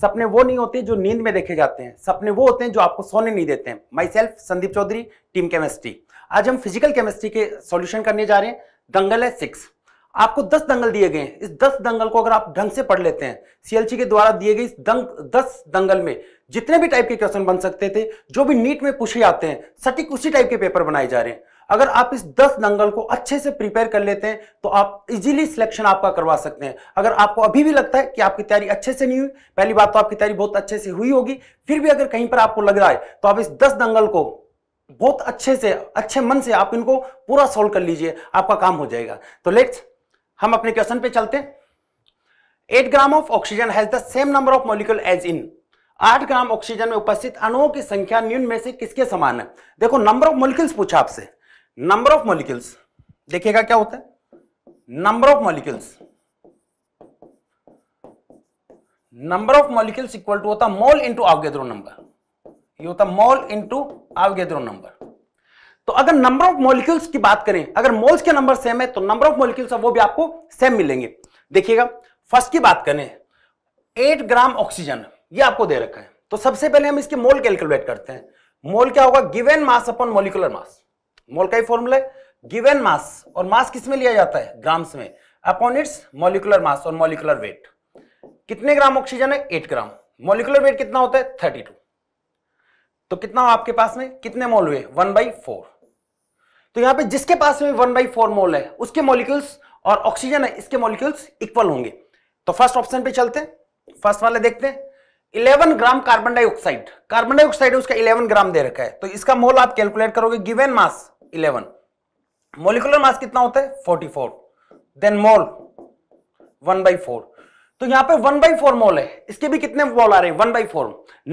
सपने वो नहीं होते जो नींद में देखे जाते हैं सपने वो होते हैं जो आपको सोने नहीं देते हैं myself Sandeep Chaudhary team chemistry आज हम फिजिकल केमिस्ट्री के सॉल्यूशन करने जा रहे हैं दंगल है सिक्स आपको दस दंगल दिए गए हैं इस दस दंगल को अगर आप ढंग से पढ़ लेते हैं सीएलसी के द्वारा दिए गए इस दंग दस दंगल में जितने भी टाइप के क्वेश्चन बन सकते थे जो भी नीट में पूछे आते हैं सटीक उसी टाइप के पेपर बनाए जा रहे हैं अगर आप इस 10 दंगल को अच्छे से प्रिपेयर कर लेते हैं तो आप इजीली सिलेक्शन आपका करवा सकते हैं अगर आपको अभी भी लगता है कि आपकी तैयारी अच्छे से नहीं हुई पहली बात तो आपकी तैयारी बहुत अच्छे से हुई होगी फिर भी अगर कहीं पर आपको लग रहा है तो आप इस दस दंगल को बहुत अच्छे से अच्छे मन से आप इनको पूरा सोल्व कर लीजिए आपका काम हो जाएगा तो लेट्स हम अपने क्वेश्चन पे चलते हैं gram of oxygen has the same number of molecule as in 8 gram oxygen में उपस्थित अणुओं की संख्या न्यून में से किसके समान है देखो नंबर ऑफ मोलिकल्स पूछा आपसे नंबर ऑफ मॉलिक्यूल्स देखिएगा क्या होता है number of molecules number of molecules equal to होता मोल इंटू आवगेद्रो नंबर ये होता मोल इंटू आवगेद्रो नंबर तो अगर नंबर ऑफ मॉलिक्यूल्स की बात करें अगर मोल्स के नंबर सेम है तो नंबर ऑफ मॉलिक्यूल्स वो भी आपको सेम मिलेंगे देखिएगा फर्स्ट की बात करें एट ग्राम ऑक्सीजन ये आपको दे रखा है तो सबसे पहले हम इसके मोल कैलकुलेट करते हैं मोल क्या होगा given mass upon molecular mass mole का ही फॉर्मूला गिवेन मास और मास किस में लिया जाता है ग्राम्स में अपॉन इट्स मोलिकुलर मास और मोलिकुलर वेट कितने ग्राम ऑक्सीजन है एट ग्राम मोलिकुलर वेट कितना होता है थर्टी टू तो कितना हो आपके पास में कितने मोल हुए वन बाई फोर तो यहां पे जिसके पास में वन बाई फोर मोल है उसके मॉलिक्यूल्स और ऑक्सीजन है इसके मॉलिक्यूल्स इक्वल होंगे तो फर्स्ट ऑप्शन पे चलते हैं फर्स्ट वाले देखते हैं 11 gram carbon dioxide carbon dioxide उसका 11 ग्राम दे रखा है तो इसका मोल आप कैलकुलेट करोगे given mass eleven molecular mass कितना होता है forty four then mole one by four तो यहां पे वन बाई फोर मोल है इसके भी कितने मोल आ रहे हैं one by four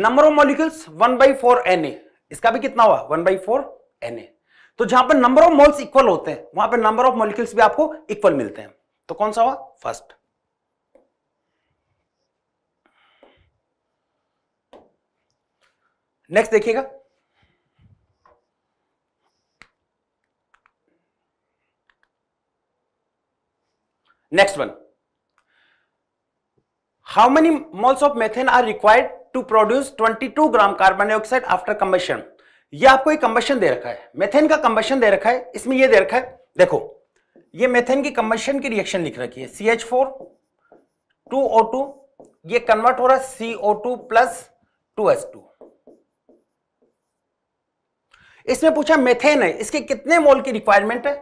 number of molecules one by four N A इसका भी कितना हुआ one by four N A तो जहां पर नंबर ऑफ मोल्स इक्वल होते हैं वहां पर नंबर ऑफ मोलिकुल्स भी आपको इक्वल मिलते हैं तो कौन सा हुआ फर्स्ट नेक्स्ट देखिएगा Next one. How many moles of methane are required to produce 22 gram carbon dioxide after combustion? ये आपको एक कंबेशन दे रखा है मेथेन का कंबेशन दे रखा है इसमें ये दे रखा है देखो ये मेथेन की कंबेशन की रिएक्शन लिख रखी है C H four two O two ये कन्वर्ट हो रहा है C O two plus two S two इसमें पूछा मेथेन है इसके कितने मोल की रिक्वायरमेंट है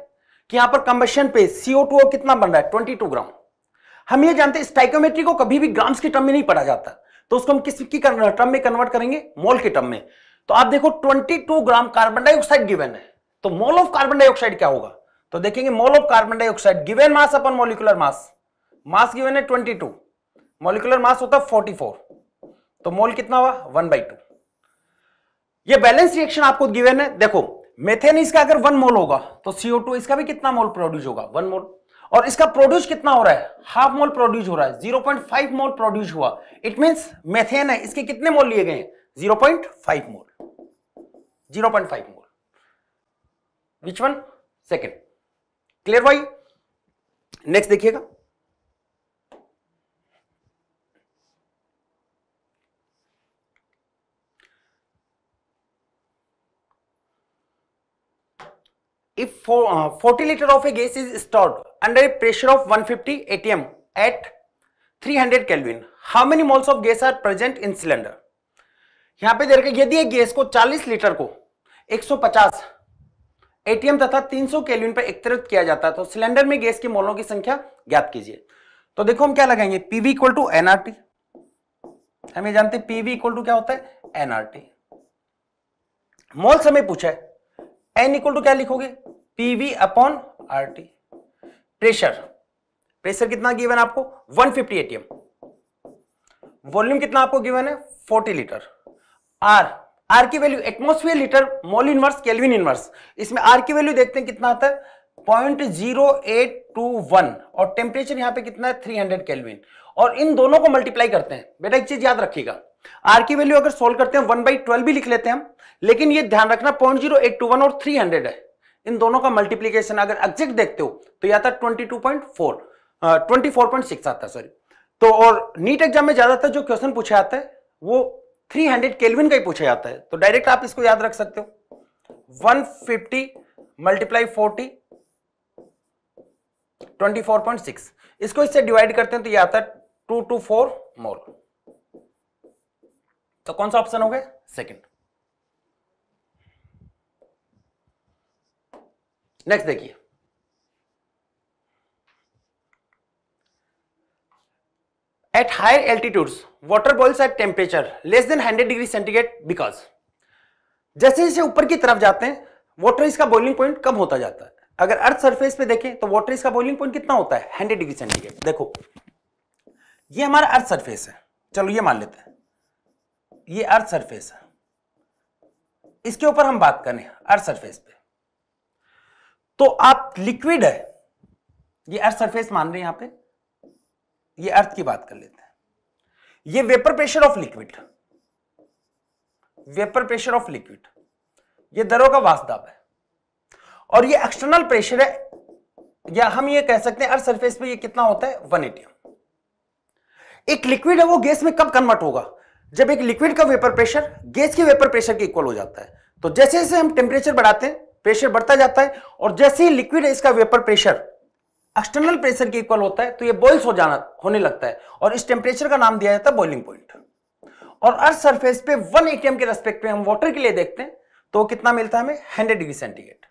कि यहां पर कंबेशन पे सीओ टू कितना बन रहा है ट्वेंटी टू ग्राम हम ये जानते हैं स्टाइकोमेट्री को कभी भी ग्राम्स के टर्म में नहीं पढ़ा जाता तो उसको हम किस की टर्म में कन्वर्ट करेंगे मोल के टर्म में तो आप देखो 22 ग्राम कार्बन डाइऑक्साइड गिवन है तो मोल ऑफ कार्बन डाइऑक्साइड क्या होगा तो देखेंगे mole of carbon dioxide given mass upon molecular mass mass given है 22 मोलिकुलर मास होता है 44 तो मोल कितना हुआ वन बाई टू ये बैलेंस रिएक्शन आपको गिवेन है देखो मेथेन इसका अगर वन मोल होगा तो सीओ टू इसका भी कितना मोल प्रोड्यूस होगा वन मोल और इसका प्रोड्यूस कितना हो रहा है हाफ मोल प्रोड्यूस हो रहा है zero point five mole produce हुआ इट मीन्स मेथेन है इसके कितने मोल लिए गए हैं zero point five mole zero point five mole which one second clear भाई नेक्स्ट देखिएगा if for, uh, 40 liter of a gas is stored under a pressure of 150 atm at 300 kelvin how many moles of gas are present in cylinder यहां पे देखिए यदि एक gas को 40 litre को 150 ATM तथा 300 केल्विन पर एकत्रित किया जाता है तो सिलेंडर में गैस के मोलों की संख्या ज्ञात कीजिए तो देखो हम क्या लगाएंगे पीवी इक्वल टू एनआरटी हमें जानते हैं पीवी इक्वल टू क्या होता है एनआरटी मोल्स हमें पूछा है एन इक्वल टू क्या लिखोगे PV upon R T pressure pressure कितना गिवन आपको 150 फिफ्टी एटीएम वॉल्यूम कितना आपको गिवन है 40 लीटर आर आर की value atmosphere litre mole inverse kelvin inverse इसमें आर की वैल्यू देखते हैं कितना आता है point zero eight two one और टेम्परेचर यहां पे कितना है थ्री हंड्रेड केल्विन और इन दोनों को मल्टीप्लाई करते हैं बेटा एक चीज याद रखिएगा आर की वैल्यू अगर सोल्व करते हैं वन बाई ट्वेल्व भी लिख लेते हैं लेकिन ये ध्यान रखना point zero eight two one और थ्री हंड्रेड है इन दोनों का मल्टीप्लीकेशन अगर एग्जेक्ट देखते हो तो यह था twenty two point four twenty four point six आता सॉरी तो और नीट एग्जाम में ज्यादातर जो क्वेश्चन पूछा जाता है वो थ्री हंड्रेड केलविन का ही पूछा जाता है तो डायरेक्ट आप इसको याद रख सकते हो one fifty multiply forty twenty four point six इसको इससे डिवाइड करते हैं तो यह आता है टू टू फोर मोर तो कौन सा ऑप्शन हो गया सेकेंड नेक्स्ट देखिए at higher altitudes water boils at temperature less than 100 degree centigrade because जैसे जैसे ऊपर की तरफ जाते हैं वाटर इसका बॉइलिंग पॉइंट कम होता जाता है अगर अर्थ सरफेस पे देखें तो वाटर इसका बॉइलिंग पॉइंट कितना होता है 100 डिग्री सेंटीग्रेड देखो ये हमारा अर्थ सरफेस है चलो ये मान लेते हैं ये अर्थ सरफेस है इसके ऊपर हम बात करें अर्थ सरफेस पे तो आप लिक्विड है ये अर्थ सरफेस मान रहे हैं यहां पे ये अर्थ की बात कर लेते हैं ये vapour pressure of liquid vapour pressure of liquid ये दरों का वास्तव है और ये एक्सटर्नल प्रेशर है या हम ये कह सकते हैं अर्थ सरफेस पे ये कितना होता है एटीएम एक लिक्विड है वो गैस में कब कन्वर्ट होगा जब एक लिक्विड का वेपर प्रेशर गैस के वेपर प्रेशर के इक्वल हो जाता है तो जैसे जैसे हम टेम्परेचर बढ़ाते हैं प्रेशर बढ़ता जाता है और जैसे ही लिक्विड इसका वेपर प्रेशर एक्सटर्नल प्रेशर के इक्वल होता है तो ये बॉइल्स हो जाना होने लगता है और इस टेम्परेचर का नाम दिया जाता है बॉइलिंग पॉइंट और अर्थ सरफेस पे वन एटीएम के रेस्पेक्ट में हम वाटर के लिए देखते हैं तो कितना मिलता है हमें हंड्रेड डिग्री सेंटीग्रेड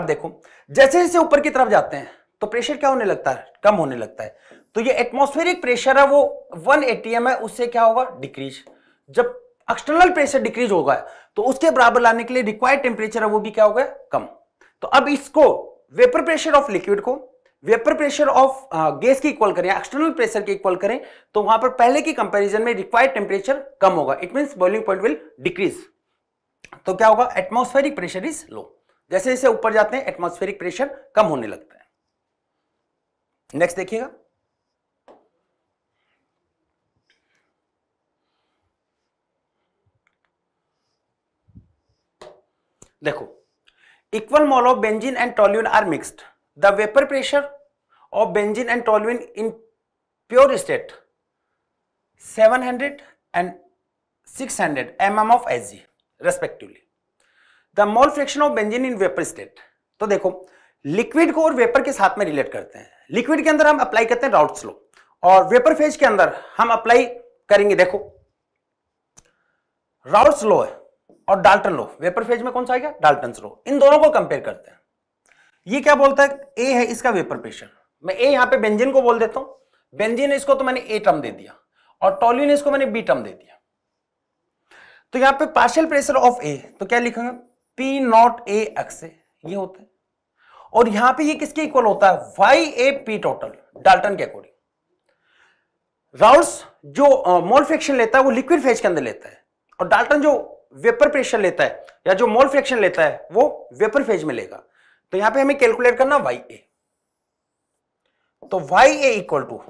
अब देखो जैसे जैसे ऊपर की तरफ जाते हैं तो प्रेशर क्या होने लगता है कम होने लगता है तो ये एटमोस्फेरिक प्रेशर है वो वन एटीएम है उससे क्या होगा डिक्रीज जब एक्सटर्नल प्रेशर डिक्रीज होगा तो उसके बराबर लाने के लिए रिक्वायर्ड टेम्परेचर है वो भी क्या होगा कम तो अब इसको वेपर प्रेशर ऑफ लिक्विड को वेपर प्रेशर ऑफ गैस की इक्वल करें एक्सटर्नल प्रेशर के इक्वल करें तो वहां पर पहले की कंपैरिजन में रिक्वायर्ड टेम्परेचर कम होगा it mean boiling point will decrease तो क्या होगा एटमोस्फेरिक प्रेशर इज लो जैसे जैसे ऊपर जाते हैं एटमोस्फेरिक प्रेशर कम होने लगता है नेक्स्ट देखिएगा देखो equal mole of benzene and toluene are mixed the vapour pressure of benzene and toluene in pure state 700 and 600 of S G respectively the mole fraction of benzene in vapour state तो देखो liquid को और vapour के साथ में relate करते हैं liquid के अंदर हम अप्लाई करते हैं राउट स्लो और वेपर फेज के अंदर हम अप्लाई करेंगे देखो राउट स्लो है और डाल्टन लो वेपर फेज में कौन सा आएगा डाल्टन स्लो इन दोनों को कंपेयर करते हैं ये क्या बोलता है ए है इसका वेपर प्रेशर मैं ए यहां पे बेंजिन को बोल देता हूं बेंजिन इसको तो मैंने ए टर्म दे दिया और टॉल्यून इसको मैंने बी टर्म दे दिया तो यहां पे पार्शियल प्रेशर ऑफ ए तो क्या लिखेंगे पी नॉट ए एक्स ये होता है और यहां पे ये किसके इक्वल होता है Y A P total Dalton के अकॉर्डिंग राउल्स जो मोल फ्रैक्शन लेता है वो लिक्विड फेज के अंदर लेता है और डाल्टन जो वेपर प्रेशर लेता है या जो मोल फ्रैक्शन लेता है वो वेपर फेज में लेगा तो यहां पे हमें कैलकुलेट करना वाई ए तो Y A equal to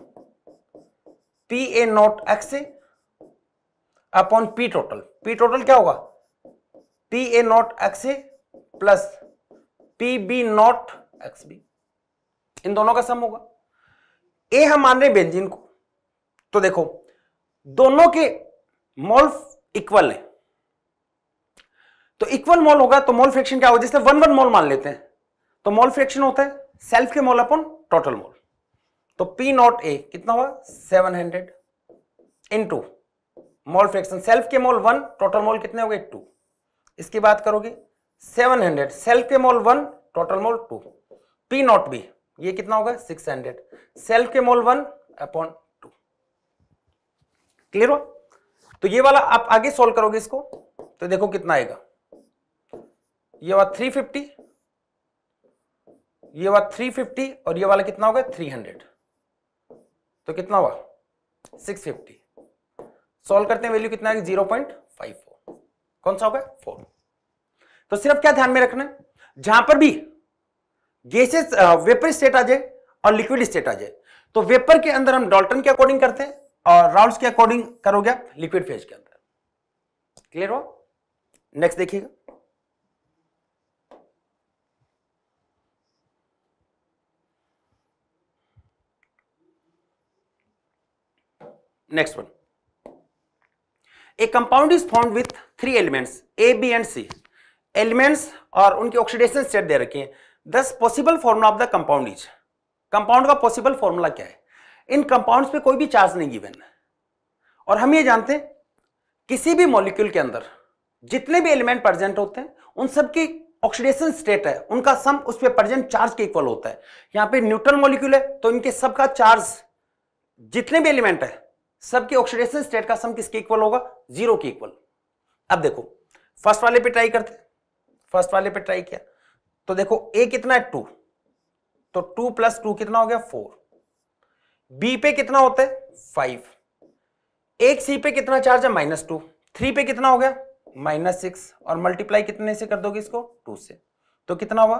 P A not X A upon P total P total क्या होगा P A not X A plus P B not X B इन दोनों का सम होगा ए हम मान रहे हैं बेंजीन को तो देखो दोनों के मोल इक्वल है तो इक्वल मोल होगा तो मोल फ्रैक्शन क्या होगा जिससे वन वन मोल मान लेते हैं तो मोल फ्रैक्शन होता है सेल्फ के मोल अपॉन टोटल मोल तो पी नॉट ए कितना हुआ seven hundred into mole fraction self के मोल वन टोटल मोल कितने हो गए टू इसकी बात करोगे सेवन हंड्रेड सेल्फ के mole one total mole two P not B ये कितना होगा सिक्स हंड्रेड सेल्फ के mole one upon two clear हो तो ये वाला आप आगे सॉल्व करोगे इसको तो देखो कितना आएगा ये वाला थ्री फिफ्टी ये वाला थ्री फिफ्टी और ये वाला कितना होगा थ्री हंड्रेड तो कितना हुआ सिक्स फिफ्टी सोल्व करते हैं वैल्यू कितना आएगा जीरो पॉइंट फाइव फोर कौन सा होगा फोर तो सिर्फ क्या ध्यान में रखना है जहां पर भी गैसेस वेपर स्टेट आ जाए और लिक्विड स्टेट आ जाए तो वेपर के अंदर हम डॉल्टन के अकॉर्डिंग करते हैं और राउल्स के अकॉर्डिंग करोगे लिक्विड फेज के अंदर क्लियर हो नेक्स्ट देखिएगा next one a compound is form with three elements A B and C elements और उनके ऑक्सीडेशन स्टेट दे रखे हैं दस possible formula of the compound is compound का पॉसिबल फॉर्मूला क्या है इन कंपाउंड्स पे कोई भी चार्ज नहीं गिवन और हम ये जानते हैं किसी भी मॉलिक्यूल के अंदर जितने भी एलिमेंट प्रेजेंट होते हैं उन सबके ऑक्सीडेशन स्टेट है उनका सम उस पर प्रेजेंट चार्ज के इक्वल होता है यहाँ पे न्यूट्रल मॉलिक्यूल है तो इनके सबका चार्ज जितने भी एलिमेंट है सबके ऑक्सीडेशन स्टेट का सम किसके इक्वल होगा जीरो के इक्वल अब देखो फर्स्ट वाले पे ट्राई करते फर्स्ट वाले पे ट्राई किया तो देखो ए कितना है टू तो टू प्लस टू कितना हो गया फोर बी पे कितना होता है फाइव एक सी पे कितना चार्ज है माइनस टू थ्री पे कितना हो गया माइनस सिक्स और मल्टीप्लाई कितने से कर दोगे इसको टू से तो कितना हुआ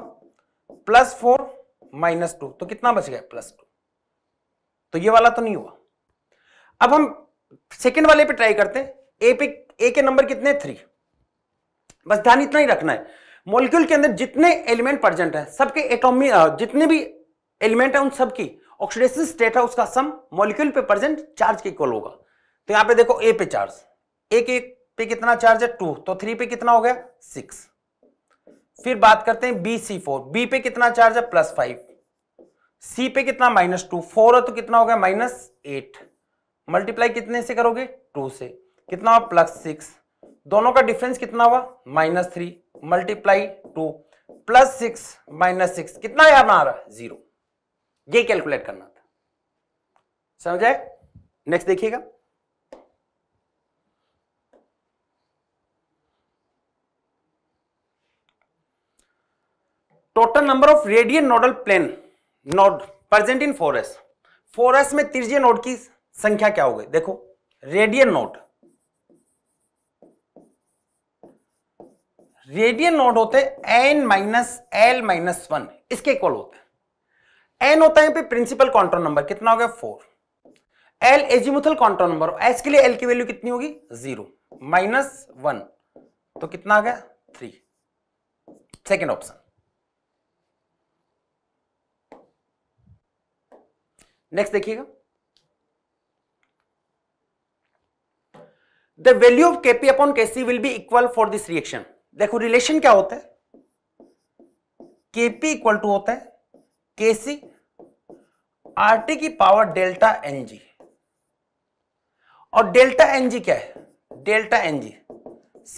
प्लस फोर माइनस टू तो कितना बच गया प्लस टू तो ये वाला तो नहीं हुआ अब हम सेकेंड वाले पे ट्राई करते हैं ए पे ए के नंबर कितने थ्री बस ध्यान इतना ही रखना है मॉलिक्यूल के अंदर जितने एलिमेंट प्रजेंट है सबके एटोमी जितने भी एलिमेंट है उन सबकी ऑक्सीडेशन स्टेट है उसका सम मॉलिक्यूल पे प्रजेंट चार्ज के इक्वल होगा तो यहां पे देखो ए पे चार्ज एक एक पे कितना चार्ज है टू तो थ्री पे कितना हो गया सिक्स फिर बात करते हैं बी सी फोर बी पे कितना चार्ज है प्लस फाइव सी पे कितना माइनस टू फोर है तो कितना हो गया माइनस एट मल्टीप्लाई कितने से करोगे टू से कितना हुआ प्लस सिक्स दोनों का डिफरेंस कितना हुआ minus three multiply two plus six minus six कितना यहां आ रहा है जीरो ये कैलकुलेट करना था समझ आए नेक्स्ट देखिएगा total number of radial nodal plane node present in four S four S में त्रिज्य नोड की संख्या क्या हो गई देखो रेडियन नोड रेडियन नोड होते हैं N minus L minus one इसके इक्वल होते हैं एन होता है प्रिंसिपल कॉन्ट्रोल नंबर कितना हो गया four L azimuthal quantum number S के लिए एल की वैल्यू कितनी होगी जीरो माइनस वन तो कितना आ गया थ्री सेकेंड ऑप्शन नेक्स्ट देखिएगा the value of KP upon KC will be equal for this reaction देखो रिलेशन क्या होता है केपी इक्वल टू होता है केसी आरटी की पावर डेल्टा एनजी और डेल्टा एनजी क्या है delta NG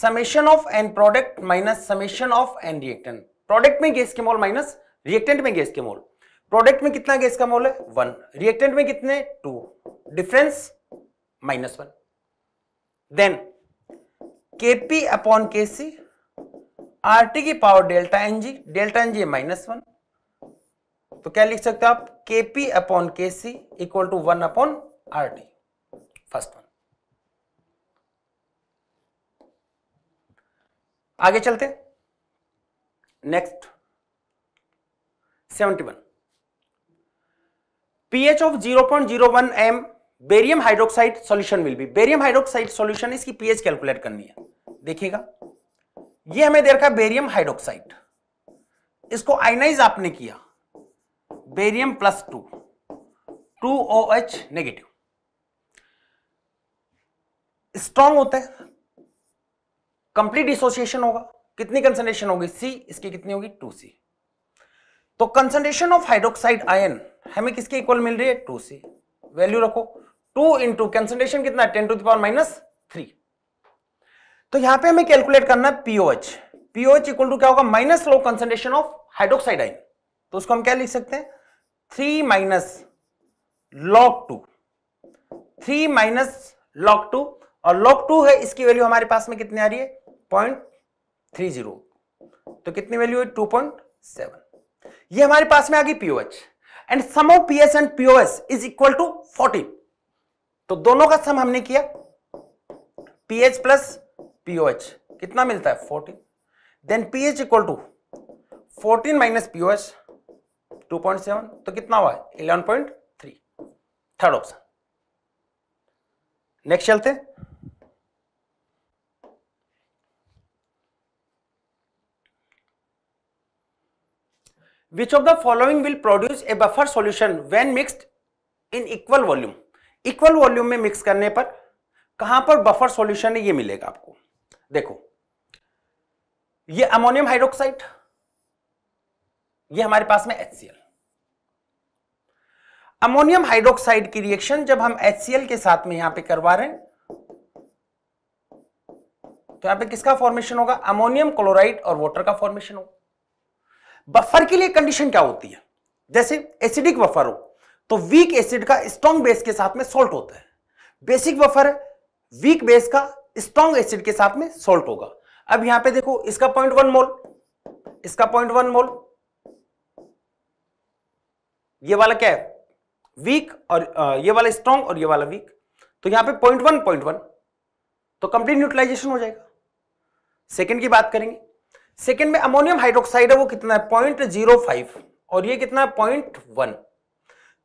summation of N product minus summation of N reactant product में गैस के मोल माइनस रिएक्टेंट में गैस के मोल प्रोडक्ट में कितना गैस का मोल है वन रिएक्टेंट में कितने two difference minus one then KP upon KC R T की power delta N G delta N G minus one तो क्या लिख सकते हो आप के P upon K C equal to one upon R T first one आगे चलते next seventy one pH of zero point zero one M barium hydroxide solution will be barium hydroxide solution इसकी पीएच कैलकुलेट करनी है देखिएगा ये हमें दे रखा है बेरियम हाइड्रोक्साइड इसको आयनाइज आपने किया barium plus two two O H negative strong होता है कंप्लीट डिसोसिएशन होगा कितनी कंसंट्रेशन होगी सी इसकी कितनी होगी टू सी तो कंसंट्रेशन ऑफ हाइड्रोक्साइड आयन हमें किसके इक्वल मिल रही है टू सी वैल्यू रखो टू इंटू कंसंट्रेशन कितना ten to the power minus three तो यहां पे हमें कैलकुलेट करना है पीओएच पीओएच इक्वल टू क्या होगा minus log concentration of hydroxide ion तो उसको हम क्या लिख सकते हैं three minus log two three minus log two और लॉक टू है इसकी वैल्यू हमारे पास में कितनी आ रही है पॉइंट थ्री जीरो तो कितनी वैल्यू है टू पॉइंट सेवन ये हमारे पास में आ गई pOH and sum of pH and pOH is equal to fourteen तो दोनों का सम हमने किया पीएच प्लस पीओएच कितना मिलता है fourteen then pH equal to fourteen minus pOH two point seven तो कितना हुआ eleven point three third option next चलते which of the following will produce a buffer solution when mixed in equal volume equal volume में mix करने पर कहां पर buffer solution है ये मिलेगा आपको देखो ये अमोनियम हाइड्रोक्साइड ये हमारे पास में एच अमोनियम हाइड्रोक्साइड की रिएक्शन जब हम एच के साथ में यहां पे करवा रहे हैं तो यहां पे किसका फॉर्मेशन होगा अमोनियम क्लोराइड और वाटर का फॉर्मेशन होगा बफर के लिए कंडीशन क्या होती है जैसे एसिडिक बफर हो तो वीक एसिड का स्ट्रॉन्ग बेस के साथ में सोल्ट होता है बेसिक बफर वीक बेस का स्ट्रॉन्ग एसिड के साथ में सोल्ट होगा अब यहां पे देखो इसका पॉइंट वन मोल इसका पॉइंट वन मोल ये वाला क्या है वीक और ये वाला स्ट्रॉन्ग और ये वाला वीक तो यहां पे पॉइंट वन पॉइंट वन तो कंप्लीट न्यूट्रलाइजेशन हो जाएगा सेकंड की बात करेंगे सेकंड में अमोनियम हाइड्रोक्साइड है वो कितना है पॉइंट जीरो फाइव और ये कितना है पॉइंट वन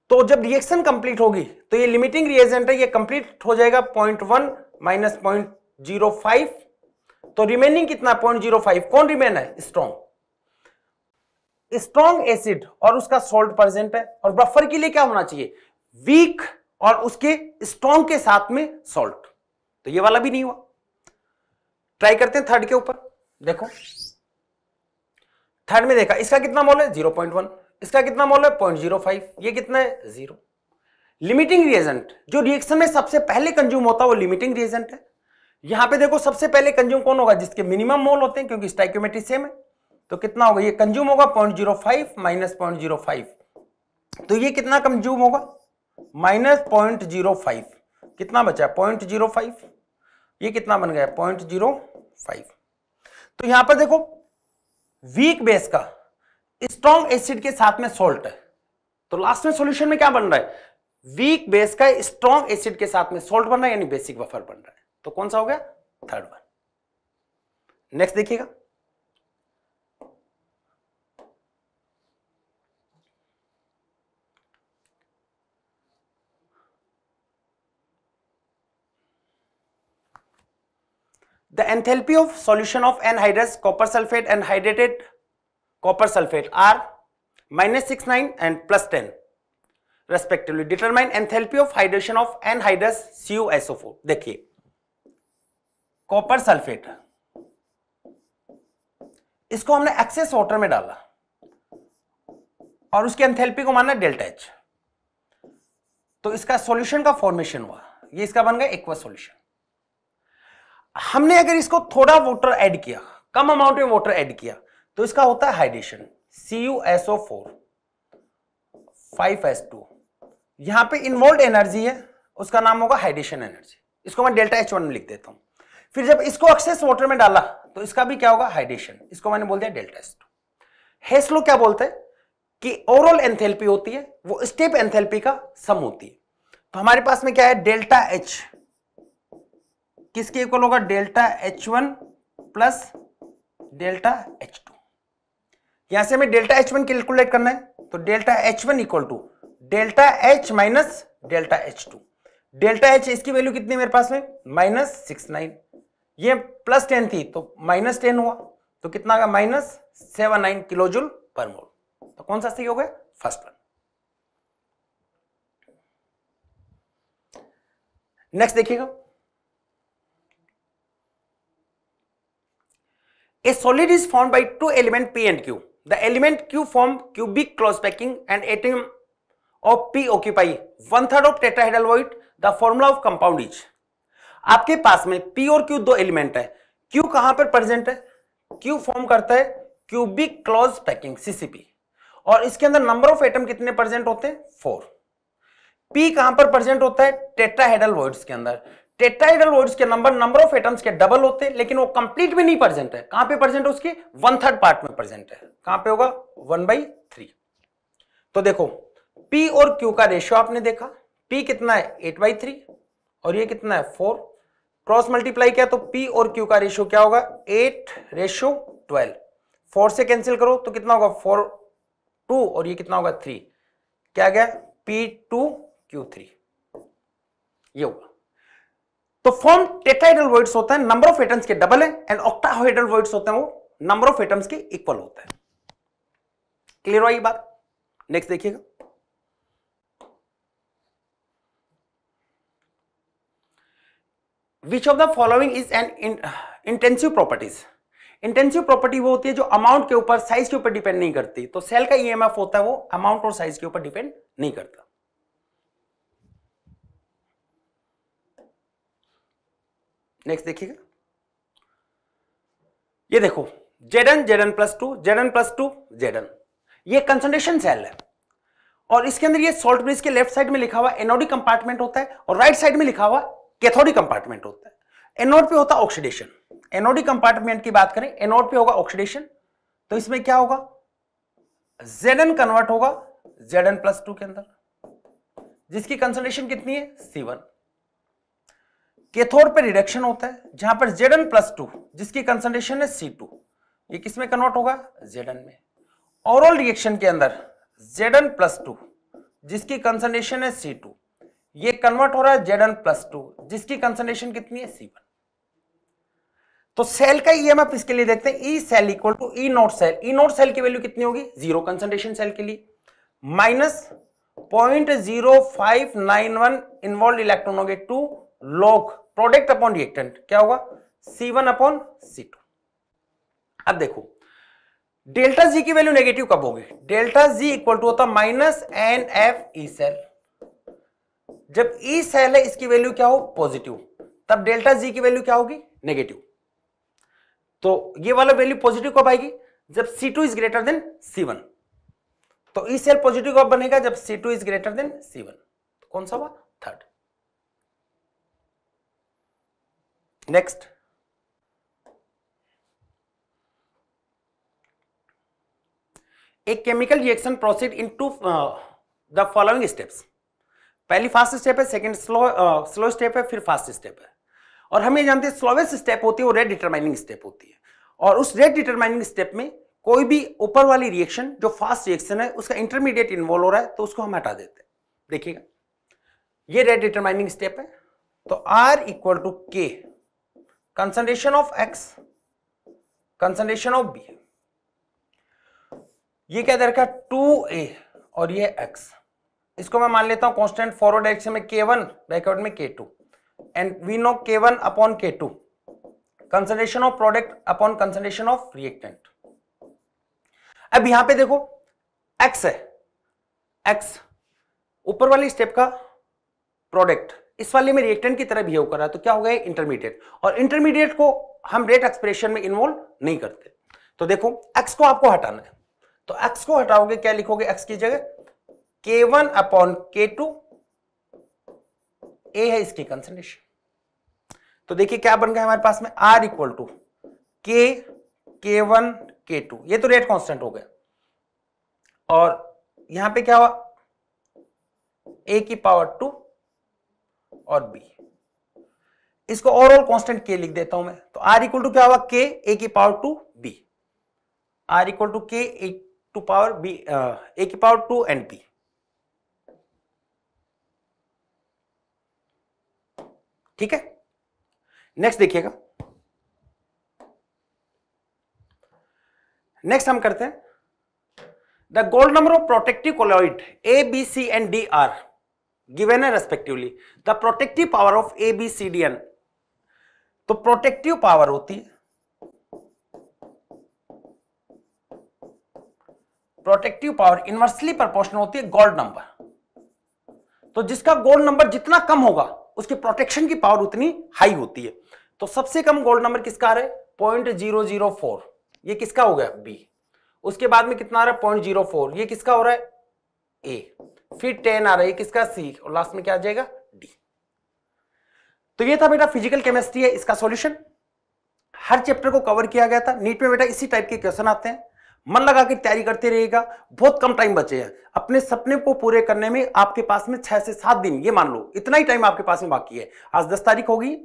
तो जब रिएक्शन कंप्लीट होगी तो ये लिमिटिंग रिएजेंट है ये कंप्लीट हो जाएगा point one minus point zero five तो रिमेनिंग कितना पॉइंट जीरो फाइव कौन रिमेन है स्ट्रॉन्ग स्ट्रॉन्ग एसिड और उसका सोल्ट प्रेजेंट है और बफर के लिए क्या होना चाहिए वीक और उसके स्ट्रॉन्ग के साथ में सोल्ट तो ये वाला भी नहीं हुआ ट्राई करते हैं थर्ड के ऊपर देखो थर्ड में देखा इसका कितना मॉल है जीरो पॉइंट वन इसका कितना मॉल है फाइव ये कितना है जीरो लिमिटिंग रिएजेंट जो रिएक्शन में सबसे पहले कंज्यूम होता है वो लिमिटिंग रिएजेंट है यहां पे देखो सबसे पहले कंज्यूम कौन होगा जिसके मिनिमम मोल होते हैं क्योंकि स्टाइक्योमेट्री सेम है तो कितना होगा ये कंज्यूम होगा point zero five minus point zero five तो ये कितना कंज्यूम होगा माइनस पॉइंट जीरो फाइव कितना बचा पॉइंट जीरो फाइव ये कितना बन गया पॉइंट जीरो फाइव तो यहां पर देखो वीक बेस का स्ट्रॉन्ग एसिड के साथ में सोल्ट है तो लास्ट में सोल्यूशन में क्या बन रहा है वीक बेस का स्ट्रॉन्ग एसिड के साथ में सोल्ट बन रहा है यानी बेसिक बफर बन रहा है तो कौन सा हो गया थर्ड वन नेक्स्ट देखिएगा the enthalpy of solution of anhydrous copper sulphate and hydrated copper sulphate are minus six nine and plus ten respectively determine enthalpy of hydration of anhydrous C SO four देखिए copper sulphate इसको हमने excess water में डाला और उसकी enthalpy को माना delta H तो इसका सॉल्यूशन का फॉर्मेशन हुआ ये इसका बन गया एक्वा सॉल्यूशन हमने अगर इसको थोड़ा वाटर ऐड किया कम अमाउंट में वाटर ऐड किया तो इसका होता है hydration C U S O four five S two यहां पर इन्वॉल्व एनर्जी है उसका नाम होगा हाइड्रेशन एनर्जी इसको मैं डेल्टा एच वन में लिख देता हूं फिर जब इसको एक्सेस वाटर में डाला तो इसका भी क्या होगा हाइड्रेशन इसको मैंने बोल दिया डेल्टा एस टू हेस क्या बोलते हैं कि ओवरऑल एंथेल्पी होती है वो स्टेप एंथेल्पी का सम होती है तो हमारे पास में क्या है डेल्टा एच किसके इक्वल होगा delta H one plus delta H two यहां से हमें डेल्टा एच वन कैलकुलेट करना है तो delta H one equal to delta H minus delta H two delta H इसकी वैल्यू कितनी मेरे पास में माइनस सिक्स नाइन ये प्लस टेन थी तो माइनस टेन हुआ तो कितना का माइनस सेवन नाइन किलोजुल पर मोल तो कौन सा सही हो गया फर्स्ट वन नेक्स्ट देखिएगा a solid is form by two element P and Q the element Q form cubic close packing and atom of P occupy one third of tetrahedral the formula of compound is आपके पास में P और Q दो element है Q कहां पर present है Q form करता है क्यूबिक क्लोज पैकिंग सीसीपी और इसके अंदर नंबर ऑफ एटम कितने प्रेजेंट होते हैं फोर पी कहां पर प्रेजेंट होता है टेट्राहेड्रल वॉइड्स के अंदर टेट्राहेड्रल वॉइड्स के नंबर नंबर ऑफ एटम्स के डबल होते हैं लेकिन वो कंप्लीट भी नहीं प्रेजेंट है कहां पे प्रेजेंट है उसके वन थर्ड पार्ट में प्रेजेंट है कहां पे होगा वन बाई थ्री तो देखो पी और क्यू का रेशियो आपने देखा पी कितना है एट बाई थ्री और ये कितना है फोर क्रॉस मल्टीप्लाई किया तो P और Q का रेशियो क्या होगा एट रेशियो ट्वेल्व फोर से कैंसिल करो तो कितना होगा फोर टू और ये कितना होगा थ्री क्या गया पी टू क्यू थ्री ये होगा तो फॉर्म टेट्राइडल वर्ड्स होता है नंबर ऑफ एटम्स के डबल है एंड ऑक्टाहाइड्रल वर्ड्स होते हैं वो नंबर ऑफ एटम्स के इक्वल होता है क्लियर हुआ ये बात नेक्स्ट देखिएगा which of the following is an intensive properties intensive property वो होती है जो अमाउंट के ऊपर साइज के ऊपर डिपेंड नहीं करती तो सेल का ईएमएफ e होता है वो अमाउंट और साइज के ऊपर डिपेंड नहीं करता नेक्स्ट देखिएगा ये देखो ZN ZN plus two ZN plus two ZN ये कंसंट्रेशन सेल है और इसके अंदर ये सॉल्ट ब्रिज के लेफ्ट साइड में लिखा हुआ एनोडिक कंपार्टमेंट होता है और राइट right साइड में लिखा हुआ कैथोडिक कंपार्टमेंट होता है एनोड पे होता ऑक्सीडेशन एनोडिक कंपार्टमेंट की बात करें एनोड पे होगा ऑक्सीडेशन तो इसमें क्या होगा ZN कन्वर्ट होगा ZN प्लस टू के अंदर जिसकी कंसंट्रेशन कितनी है C1 वन कैथोड पे रिडक्शन होता है जहां पर ZN प्लस टू जिसकी कंसंट्रेशन है C2 ये किस में कन्वर्ट होगा ZN में ओरल रिएक्शन के अंदर ZN प्लस टू जिसकी कंसंट्रेशन है C2 टू ये कन्वर्ट हो रहा है जेड एन प्लस टू जिसकी कंसनट्रेशन कितनी है सी वन तो सेल का ई e एम इसके लिए देखते हैं E cell equal to E naught cell E naught cell की वैल्यू कितनी होगी जीरो कंसनट्रेशन सेल के लिए minus point zero five nine one involve electron हो गए two log product upon reactant क्या होगा C one upon C two अब देखो डेल्टा जी की वैल्यू नेगेटिव कब होगी डेल्टा जी इक्वल टू होता minus N F E cell जब ई e सेल है इसकी वैल्यू क्या हो पॉजिटिव तब डेल्टा जी की वैल्यू क्या होगी नेगेटिव तो ये वाला वैल्यू पॉजिटिव कब आएगी जब C two is greater than C one तो ई सेल पॉजिटिव कब बनेगा जब C two is greater than C one कौन सा हुआ थर्ड नेक्स्ट एक chemical reaction proceed into the following steps पहली फास्ट स्टेप है सेकेंड स्लो स्लो स्टेप है फिर फास्ट स्टेप है और हम ये जानते हैं स्लोवेस्ट स्टेप होती है वो रेड डिटरमाइनिंग स्टेप होती है और उस रेड डिटरमाइनिंग स्टेप में कोई भी ऊपर वाली रिएक्शन जो फास्ट रिएक्शन है उसका इंटरमीडिएट इन्वॉल्व हो रहा है तो उसको हम हटा देते हैं देखिएगा ये रेड डिटरमाइनिंग स्टेप है तो R equal to K concentration of X concentration of B ये क्या दे रखा है टू ए और ये एक्स इसको मैं मान लेता हूं कॉन्स्टेंट फॉरवर्ड डायरेक्शन में के वन बैकवर्ड में K two and we know K one upon K two concentration of product upon concentration of reactant अब यहां पे देखो x है x ऊपर वाली स्टेप का प्रोडक्ट इस वाले में रिएक्टेंट की तरह बिहेव कर रहा है तो क्या हो गया इंटरमीडिएट और इंटरमीडिएट को हम रेट एक्सप्रेशन में इन्वॉल्व नहीं करते तो देखो x को आपको हटाना है तो x को हटाओगे क्या लिखोगे x की जगह K one upon K two A है इसकी कंसेंट्रेशन तो देखिए क्या बन गया हमारे पास में आर इक्वल टू के के वन के टू ये तो रेट कांस्टेंट हो गया और यहां पे क्या हुआ ए की पावर टू और बी इसको ओवरऑल कांस्टेंट के लिख देता हूं मैं तो आर इक्वल टू क्या हुआ के ए की power two B R equal to K A to power B A की पावर टू एंड बी ठीक है नेक्स्ट देखिएगा नेक्स्ट हम करते हैं the gold number of protective colloid A B C and D are given है respectively the protective power of A B C D and तो protective power होती है प्रोटेक्टिव पावर इनवर्सली प्रपोर्शनल होती है गोल्ड नंबर तो जिसका gold number जितना कम होगा उसके प्रोटेक्शन की पावर उतनी हाई होती है तो सबसे कम गोल्ड नंबर किसका आ रहा है पॉइंट जीरो जीरो फोर ये किसका हो गया बी उसके बाद में कितना आ रहा है पॉइंट जीरो फोर ये किसका हो रहा है ए फिर टेन आ रहा है किसका सी और लास्ट में क्या आ जाएगा डी तो ये था बेटा फिजिकल केमिस्ट्री है इसका सॉल्यूशन हर चैप्टर को कवर किया गया था नीट में बेटा इसी टाइप के क्वेश्चन आते हैं मन लगा के तैयारी करते रहिएगा बहुत कम टाइम बचे हैं अपने सपने को पूरे करने में आपके पास में छह से सात दिन ये मान लो इतना ही टाइम आपके पास में बाकी है आज दस तारीख होगी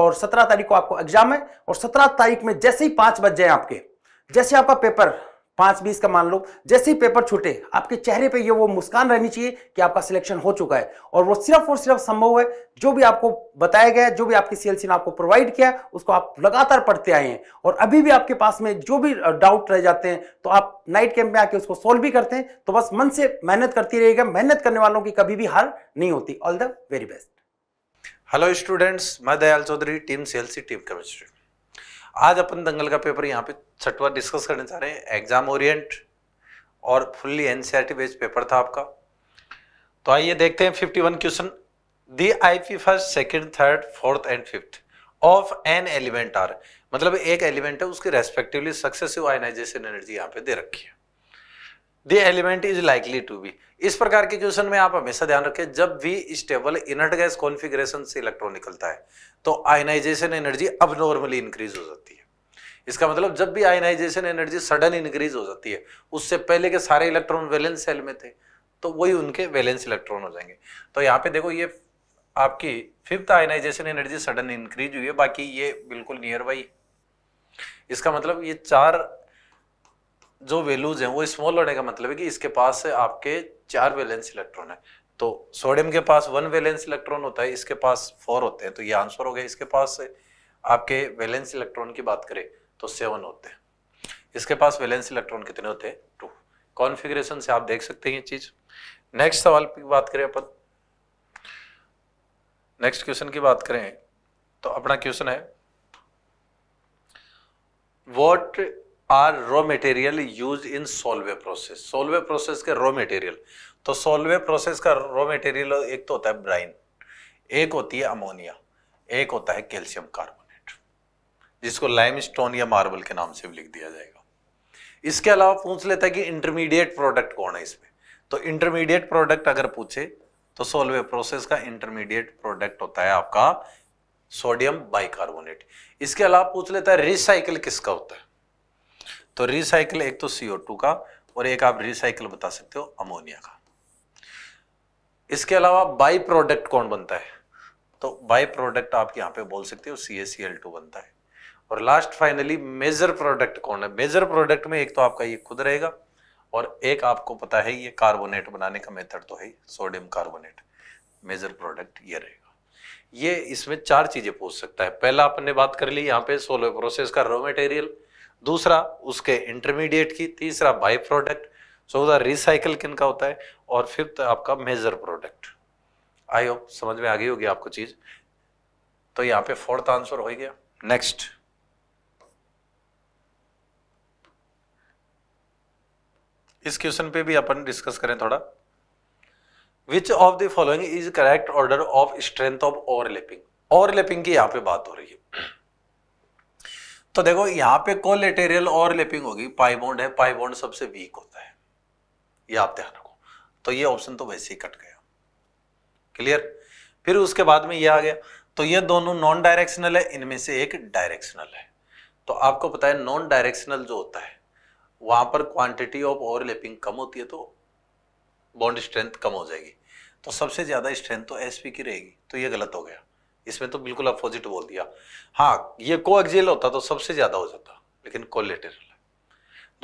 और सत्रह तारीख को आपको एग्जाम है और सत्रह तारीख में जैसे ही पांच बज जाए आपके जैसे आपका पेपर पांच बीस का मान लो जैसे ही पेपर छूटे आपके चेहरे पे ये वो मुस्कान रहनी चाहिए कि आपका सिलेक्शन हो चुका है और वो सिर्फ और सिर्फ संभव है जो भी आपको बताया गया जो भी आपकी सीएलसी ने आपको प्रोवाइड किया उसको आप लगातार पढ़ते आए हैं और अभी भी आपके पास में जो भी डाउट रह जाते हैं तो आप नाइट कैंप में आके उसको सोल्व भी करते हैं तो बस मन से मेहनत करती रहेगा मेहनत करने वालों की कभी भी हार नहीं होती all the very best hello students मैं दयाल चौधरी टीम सेल्सी टीम केमिस्ट्री आज अपन दंगल का पेपर यहाँ पे छठवा डिस्कस करने जा रहे हैं एग्जाम ओरिएंट और फुल्ली एनसीईआरटी बेस्ड पेपर था आपका तो आइए देखते हैं one question the I P first second third fourth and fifth of an element are मतलब एक एलिमेंट है उसके रेस्पेक्टिवली सक्सेसिव आयनाइजेशन एनर्जी यहाँ पे दे रखी है the element is likely to be इस प्रकार के क्वेश्चन में आप हमेशा ध्यान रखें जब भी स्टेबल इनर्ट गैस कॉन्फिग्रेशन से इलेक्ट्रॉन निकलता है तो आयनाइजेशन एनर्जी अब नॉर्मली इंक्रीज हो जाती है इसका मतलब जब भी आयनाइजेशन एनर्जी सडन इंक्रीज हो जाती है उससे पहले के सारे इलेक्ट्रॉन वैलेंस सेल में थे तो वही उनके वैलेंस इलेक्ट्रॉन हो जाएंगे तो यहाँ पे देखो ये आपकी fifth ionization energy sudden increase हुई है बाकी ये बिल्कुल नियर बाई इसका मतलब ये चार जो वैल्यूज हैं वो स्मॉल होने का मतलब है कि इसके पास से आपके चार वैलेंस इलेक्ट्रॉन है तो सोडियम के पास वन वैलेंस इलेक्ट्रॉन होता है इसके पास फोर होते हैं तो ये आंसर हो गया इसके पास से आपके वैलेंस इलेक्ट्रॉन की बात करें तो सेवन होते हैं इसके पास वैलेंस इलेक्ट्रॉन कितने होते हैं टू कॉन्फिग्रेशन से आप देख सकते हैं ये चीज नेक्स्ट सवाल की बात करें अपन नेक्स्ट क्वेश्चन की बात करें तो अपना क्वेश्चन है what are raw material use in Solvay process Solvay process के रॉ मटेरियल तो सोलवे प्रोसेस का रॉ मटेरियल एक तो होता है ब्राइन एक होती है अमोनिया एक होता है कैल्शियम कार्बोनेट जिसको लाइम स्टोन या मार्बल के नाम से भी लिख दिया जाएगा इसके अलावा पूछ लेता है कि इंटरमीडिएट प्रोडक्ट कौन है इसमें तो इंटरमीडिएट प्रोडक्ट अगर पूछे तो सोलवे प्रोसेस का इंटरमीडिएट प्रोडक्ट होता है आपका सोडियम बाइकार्बोनेट इसके अलावा पूछ लेता है रिसाइकिल किसका होता है तो रिसाइकिल एक तो CO2 का और एक आप रिसाइकिल बता सकते हो अमोनिया का इसके अलावा बाई प्रोडक्ट कौन बनता है तो बाई प्रोडक्ट आप यहां पे बोल सकते हो C S C L two बनता है और लास्ट फाइनली मेजर प्रोडक्ट कौन है मेजर प्रोडक्ट में एक तो आपका ये खुद रहेगा और एक आपको पता है ये कार्बोनेट बनाने का मेथड तो है सोडियम कार्बोनेट मेजर प्रोडक्ट ये रहेगा ये इसमें चार चीजें पूछ सकता है पहला आपने बात कर ली यहाँ पे सोलो प्रोसेस का रॉ मटेरियल दूसरा उसके इंटरमीडिएट की तीसरा बाई प्रोडक्ट चौदह रिसाइकल किन का होता है और फिफ्थ आपका मेजर प्रोडक्ट आई होप समझ में आ गई होगी आपको चीज तो यहाँ पे फोर्थ आंसर हो गया नेक्स्ट इस क्वेश्चन पे भी अपन डिस्कस करें थोड़ा which of the following is correct order of strength of overlapping overlapping की यहाँ पे बात हो रही है तो देखो यहाँ पे कोलेटेरियल और लेपिंग होगी पाई बॉन्ड है पाई बॉन्ड सबसे वीक होता है ये आप ध्यान रखो तो ये ऑप्शन तो वैसे ही कट गया क्लियर फिर उसके बाद में ये आ गया तो ये दोनों नॉन डायरेक्शनल है इनमें से एक डायरेक्शनल है तो आपको पता है नॉन डायरेक्शनल जो होता है वहां पर क्वांटिटी ऑफ ओवरलैपिंग कम होती है तो बॉन्ड स्ट्रेंथ कम हो जाएगी तो सबसे ज्यादा स्ट्रेंथ तो एसपी की रहेगी तो ये गलत हो गया इसमें तो बिल्कुल अपोजिट बोल दिया हाँ ये को होता तो सबसे ज़्यादा हो जाता लेकिन को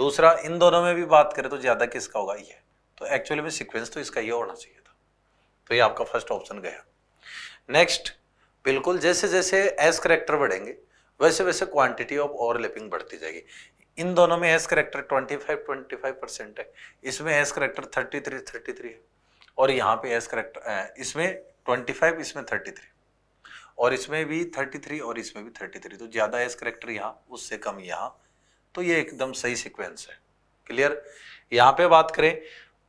दूसरा इन दोनों में भी बात करें तो ज़्यादा किसका होगा ये तो एक्चुअली में सिक्वेंस तो इसका ये होना चाहिए था तो ये आपका फर्स्ट ऑप्शन गया नेक्स्ट बिल्कुल जैसे जैसे एस करेक्टर बढ़ेंगे वैसे वैसे क्वांटिटी ऑफ ओवरलैपिंग बढ़ती जाएगी इन दोनों में एस करेक्टर 25 25 परसेंट है इसमें एस करेक्टर 33 33 है और यहाँ पे एस करेक्टर इसमें 25 इसमें 33 और इसमें भी थर्टी थ्री और इसमें भी थ्री तो ज़्यादा एस करेक्टर यहाँ उससे कम यहाँ तो ये एकदम सही सिक्वेंस है क्लियर यहाँ पे बात करें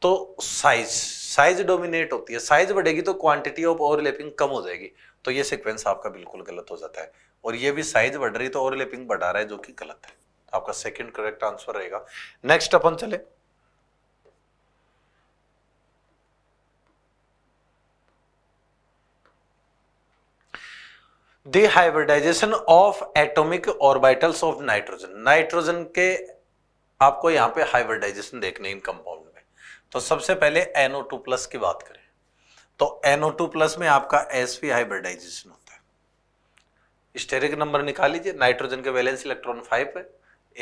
तो साइज साइज डोमिनेट होती है साइज बढ़ेगी तो क्वांटिटी ऑफ ओवरलैपिंग कम हो जाएगी तो ये सिक्वेंस आपका बिल्कुल गलत हो जाता है और ये भी साइज बढ़ रही तो ओवरलैपिंग बढ़ा रहा है जो कि गलत है आपका सेकंड करेक्ट आंसर रहेगा नेक्स्ट अपन चले hybridization of atomic orbitals of nitrogen nitrogen के आपको यहाँ पे हाइब्रिडाइजेशन देखने इन कंपाउंड में तो सबसे पहले एनओ टू प्लस की बात करें तो एनओ टू प्लस में आपका एस हाइब्रिडाइजेशन होता है स्टेरिक नंबर निकाल लीजिए नाइट्रोजन के बैलेंस इलेक्ट्रॉन फाइव है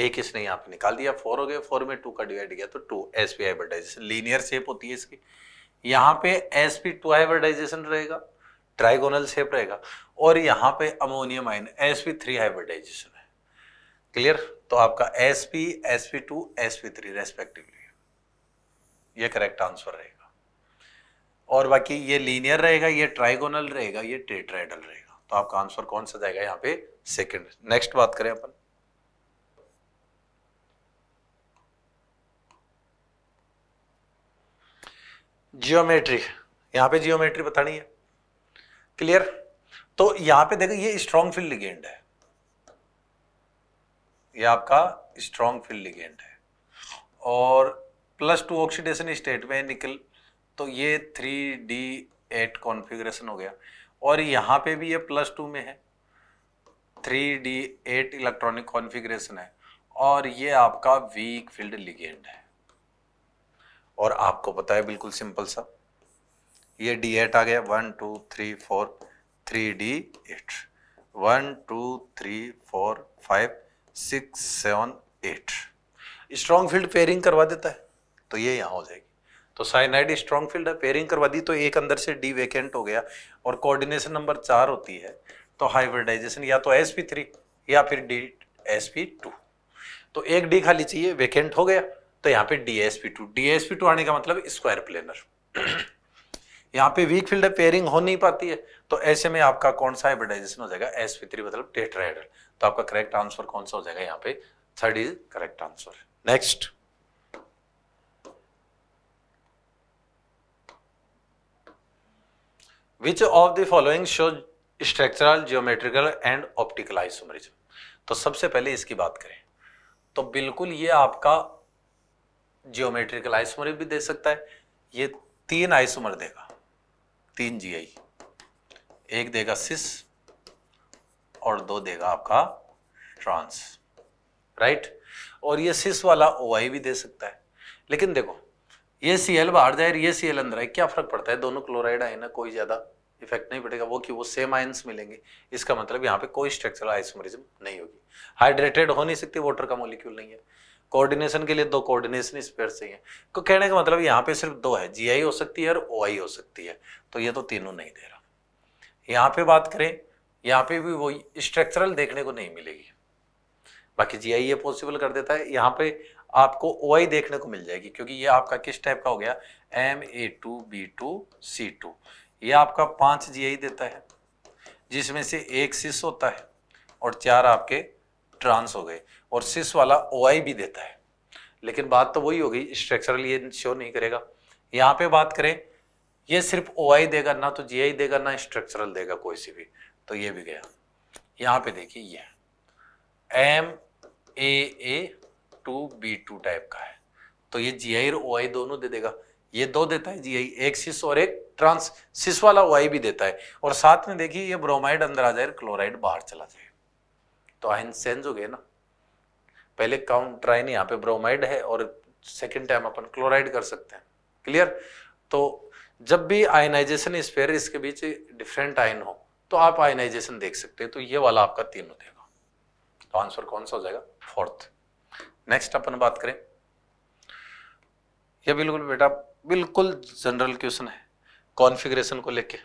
एक इसने यहाँ पे निकाल दिया फोर हो गया फोर में टू का डिवाइड किया तो two S hybridization linear shape होती है इसकी यहाँ पे एस हाइब्रिडाइजेशन रहेगा ट्राइगोनल शेप रहेगा और यहाँ पे ammonium ion S P three hybridization है क्लियर तो आपका S P S P two S P three respectively ये करेक्ट आंसर रहेगा और बाकी ये लीनियर रहेगा ये ट्राइगोनल रहेगा ये टेट्राइडल रहेगा तो आपका आंसर कौन सा जाएगा यहाँ पे सेकेंड नेक्स्ट बात करें अपन जियोमेट्री यहाँ पे जियोमेट्री बतानी है क्लियर तो यहां पे देखो ये स्ट्रॉन्ग फील्ड लिगेंड है ये आपका स्ट्रॉन्ग फील्ड लिगेंड है और प्लस टू ऑक्सीडेशन स्टेट में निकल तो ये थ्री डी एट कॉन्फिग्रेशन हो गया और यहां पे भी ये प्लस टू में है three D eight electronic configuration है और ये आपका वीक फील्ड लिगेंड है और आपको पता है बिल्कुल सिंपल सा ये डी एट आ गया one two three four three D eight one two three four five six seven eight strong field pairing करवा देता है तो ये यहाँ हो जाएगी तो साइनाइड स्ट्रॉन्ग फील्ड है पेयरिंग करवा दी तो एक अंदर से डी वेकेंट हो गया और कोऑर्डिनेशन नंबर चार होती है तो हाइब्रिडाइजेशन या तो एस पी थ्री या फिर डी एस पी टू तो एक डी खाली चाहिए वेकेंट हो गया तो यहाँ पे D S P two D S P two आने का मतलब स्क्वायर प्लेनर यहाँ पे वीक फील्ड पेयरिंग हो नहीं पाती है तो ऐसे में आपका कौन सा हाइब्रिडाइजेशन हो जाएगा एस थ्री मतलब टेट्राहेड्रल तो आपका करेक्ट आंसर कौन सा हो जाएगा यहाँ पे third is correct answer next which of the following show structural geometrical and optical isomerism तो सबसे पहले इसकी बात करें तो बिल्कुल ये आपका जियोमेट्रिकल आइसोमर भी दे सकता है ये तीन आइसोमर देगा तीन जीआई एक देगा सिस और दो देगा आपका ट्रांस राइट और ये सिस वाला ओ भी दे सकता है लेकिन देखो ये सी एल बाहर जाए ये सी एल अंदर आए क्या फर्क पड़ता है दोनों क्लोराइड आए ना कोई ज़्यादा इफेक्ट नहीं पड़ेगा वो कि वो सेम आयंस मिलेंगे इसका मतलब यहाँ पे कोई स्ट्रक्चरल आइसोमरिज्म नहीं होगी हाइड्रेटेड हो नहीं सकती वाटर का मोलिक्यूल नहीं है कोऑर्डिनेशन के लिए दो कोऑर्डिनेशन स्पेयर पेयर है को कहने का मतलब यहाँ पे सिर्फ दो है जी हो सकती है और ओ हो सकती है तो ये तो तीनों नहीं दे रहा यहाँ पे बात करें यहाँ पे भी वो स्ट्रक्चरल देखने को नहीं मिलेगी बाकी जी आई ये पॉसिबल कर देता है यहाँ पे आपको ओ आई देखने को मिल जाएगी क्योंकि ये आपका किस टाइप का हो गया M A two B two C two ये आपका पांच जी आई देता है जिसमें से एक सिस होता है और चार आपके ट्रांस हो गए और सिस वाला ओ भी देता है लेकिन बात तो वही होगी स्ट्रक्चरल ये शो नहीं करेगा यहाँ पे बात करें ये सिर्फ ओ देगा ना तो जी देगा ना स्ट्रक्चरल देगा कोई सी भी तो ये भी गया यहाँ पे देखिए ये M A A two B two type का है तो ये जी आई और ओ आई दोनों दे देगा ये दो देता है जी आई एक सिस और एक ट्रांस सिस वाला ओ आई भी देता है और साथ में देखिए ये ब्रोमाइड अंदर आ जाए क्लोराइड बाहर चला जाए तो आइन चेंज हो गए ना पहले काउंट ट्राइन यहाँ पे ब्रोमाइड है और सेकेंड टाइम अपन क्लोराइड कर सकते हैं क्लियर तो जब भी आयनाइजेशन स्पेयर इसके बीच डिफरेंट आयन हो तो आप आयनाइजेशन देख सकते हैं तो ये वाला आपका तीन हो जाएगा तो आंसर कौन सा हो जाएगा फोर्थ नेक्स्ट अपन बात करें यह बिल्कुल बेटा बिल्कुल जनरल क्वेश्चन है कॉन्फिग्रेशन को लेके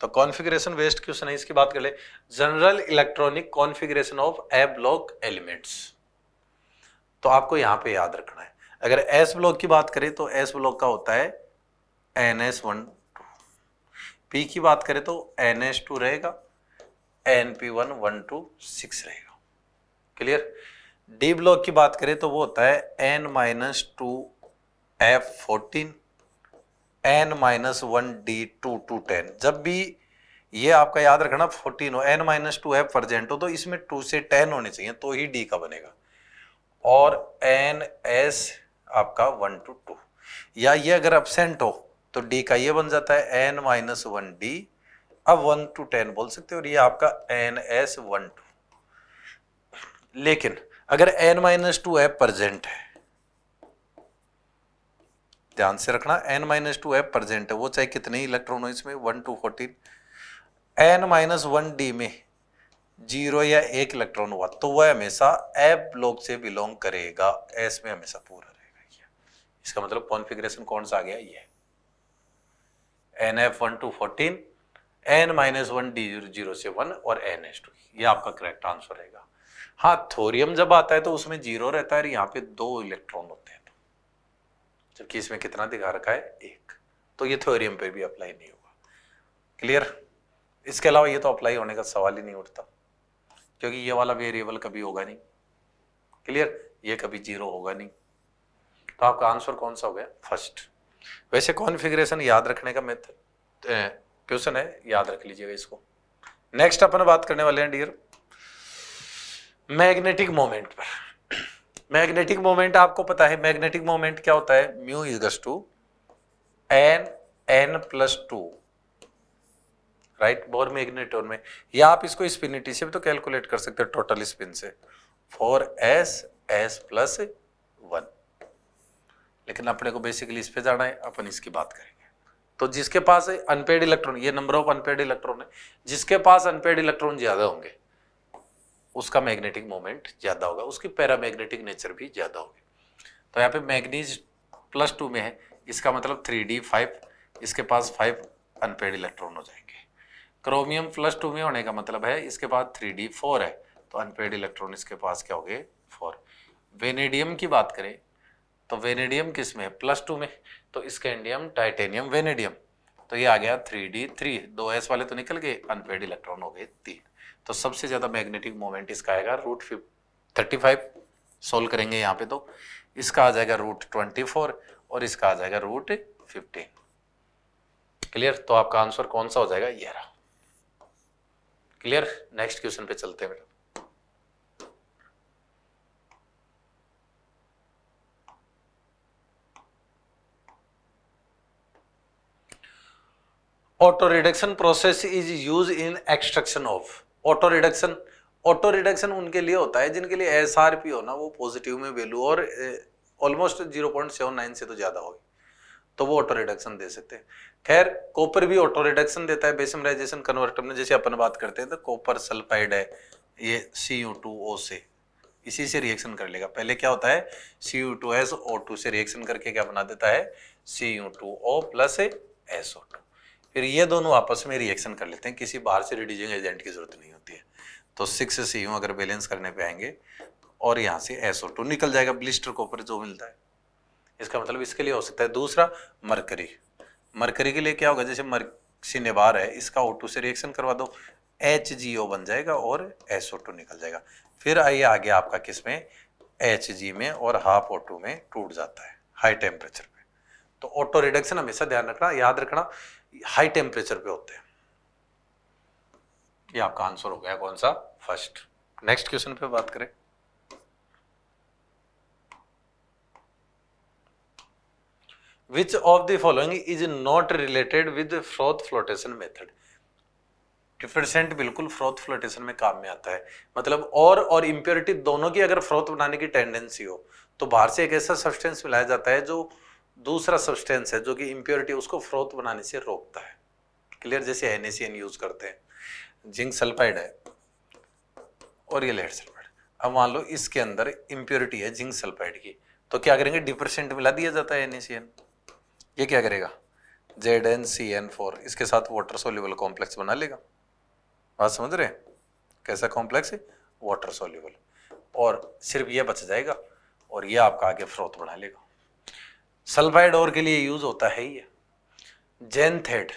तो कॉन्फ़िगरेशन वेस्ट क्वेश्चन है इसकी बात कर ले general electronic configuration of A block elements तो आपको यहां पे याद रखना है अगर एस ब्लॉक की बात करें तो एस ब्लॉक का होता है N S one two P की बात करें तो एन एस टू रहेगा N P one one two six रहेगा क्लियर डी ब्लॉक की बात करें तो वो होता है N minus two F fourteen N minus one D two two ten जब भी ये आपका याद रखना फोर्टीन हो एन माइनस टू है परजेंट हो तो इसमें टू से टेन होने चाहिए तो ही डी का बनेगा और एन एस आपका वन टू टू या ये अगर एबसेंट हो तो डी का ये बन जाता है एन माइनस वन डी अब वन टू टेन बोल सकते हो और ये आपका एन एस वन टू लेकिन अगर एन माइनस टू है परजेंट है ध्यान से रखना एन माइनस टू है प्रजेंट है वो चाहे कितने ही इलेक्ट्रॉन हो इसमें one two fourteen N minus one D में जीरो या एक इलेक्ट्रॉन हुआ तो वह हमेशा एप लोग से बिलोंग करेगा एस में हमेशा पूरा रहेगा ये इसका मतलब कॉन्फिग्रेशन कौन सा आ गया ये N F one two fourteen N minus one D zero से वन और एन एस टू ये आपका करेक्ट आंसर रहेगा हाँ थोरियम जब आता है तो उसमें जीरो रहता है और यहाँ पे दो इलेक्ट्रॉन होते हैं जबकि इसमें कितना दिखा रखा है एक तो ये थ्योरियम पे भी अप्लाई नहीं होगा क्लियर इसके अलावा ये तो अप्लाई होने का सवाल ही नहीं उठता क्योंकि ये वाला वेरिएबल कभी होगा नहीं क्लियर ये कभी जीरो होगा नहीं तो आपका आंसर कौन सा हो गया फर्स्ट वैसे कॉन्फ़िगरेशन याद रखने का मेथड क्वेश्चन है याद रख लीजिएगा इसको नेक्स्ट अपन बात करने वाले हैं डियर मैग्नेटिक मोमेंट पर मैग्नेटिक मोमेंट आपको पता है मैग्नेटिक मोमेंट क्या होता है म्यू इजगस to N N plus two right Bohr magneton में या आप इसको स्पिनिटी से भी तो कैलकुलेट कर सकते हो टोटल स्पिन से four S S plus one लेकिन अपने को बेसिकली इस पे जाना है अपन इसकी बात करेंगे तो जिसके पास अनपेड इलेक्ट्रॉन ये नंबर ऑफ अनपेड इलेक्ट्रॉन है जिसके पास अनपेड इलेक्ट्रॉन ज्यादा होंगे उसका मैग्नेटिक मोमेंट ज़्यादा होगा उसकी पैरामैग्नेटिक नेचर भी ज़्यादा होगी तो यहाँ पे मैग्नीज प्लस टू में है इसका मतलब थ्री डी फाइव इसके पास फाइव अनपेड इलेक्ट्रॉन हो जाएंगे क्रोमियम प्लस टू में होने का मतलब है इसके बाद थ्री डी फोर है तो अनपेड इलेक्ट्रॉन इसके पास क्या हो गए फोर वेनेडियम की बात करें तो वेनेडियम किस में है प्लस टू में तो स्कैंडियम टाइटेनियम वेनेडियम तो ये आ गया थ्री डी थ्री दो एस वाले तो निकल गए अनपेड इलेक्ट्रॉन हो गए तीन तो सबसे ज़्यादा मैग्नेटिक मोमेंट इसका आएगा रूट फिफ थर्टी फाइव सोल्व करेंगे यहाँ पे तो इसका आ जाएगा रूट ट्वेंटी फोर और इसका आ जाएगा रूट फिफ्टीन क्लियर तो आपका आंसर कौन सा हो जाएगा ये रहा क्लियर नेक्स्ट क्वेश्चन पे चलते हैं auto reduction process is use in extraction of auto reduction auto reduction उनके लिए होता है जिनके लिए एस आर पी होना वो पॉजिटिव में वैल्यू और almost zero point seven nine से तो ज़्यादा होगी तो वो ऑटो रिडक्शन दे सकते हैं खैर कॉपर भी ऑटो रिडक्शन देता है बेसमराइजेशन कन्वर्टर में जैसे अपन बात करते हैं तो कॉपर सल्फाइड है ये सी यू टू ओ से इसी से रिएक्शन कर लेगा पहले क्या होता है C U two S O two से रिएक्शन करके क्या बना देता है C U two O plus S O two फिर ये दोनों आपस में रिएक्शन कर लेते हैं किसी बाहर से रिड्यूजिंग एजेंट की ज़रूरत नहीं होती है तो सिक्स से यू अगर बैलेंस करने पे आएंगे और यहाँ से एस निकल जाएगा ब्लिस्टर कॉपर जो मिलता है इसका मतलब इसके लिए हो सकता है दूसरा मरकरी मरकरी के लिए क्या होगा जैसे मर सिनेबार है इसका ओ से रिएक्शन करवा दो एच जी ओ बन जाएगा और एस ओ टू निकल जाएगा फिर आइए आगे आपका किस में एच जी में और हाफ ओ टू में टूट जाता है हाई टेम्परेचर पे तो ऑटो रिडक्शन हमेशा ध्यान रखना याद रखना हाई टेम्परेचर पे होते हैं ये आपका आंसर हो गया कौन सा फर्स्ट नेक्स्ट क्वेश्चन पे बात करें which of the following is not related with froth flotation method different बिल्कुल फ्रोथ फ्लोटेशन में काम में आता है मतलब और और इम्प्योरिटी दोनों की अगर फ्रोथ बनाने की टेंडेंसी हो तो बाहर से एक ऐसा सब्सटेंस मिलाया जाता है जो दूसरा सब्सटेंस है जो कि इम्प्योरिटी उसको फ्रोथ बनाने से रोकता है क्लियर जैसे एन यूज करते हैं जिंक सल्फाइड है और ये लेड सल्फाइड अब मान लो इसके अंदर इम्प्योरिटी है जिंक सल्फाइड की तो क्या करेंगे डिपरसेंट मिला दिया जाता है एन ये क्या करेगा Z N C N four इसके साथ वाटर सोल्यूबल कॉम्प्लेक्स बना लेगा बात समझ रहे कैसा कॉम्प्लेक्स है वाटर सोल्यूबल और सिर्फ ये बच जाएगा और ये आपका आगे फ्रोथ बना लेगा सल्फाइड और के लिए यूज होता है ये जेनथेड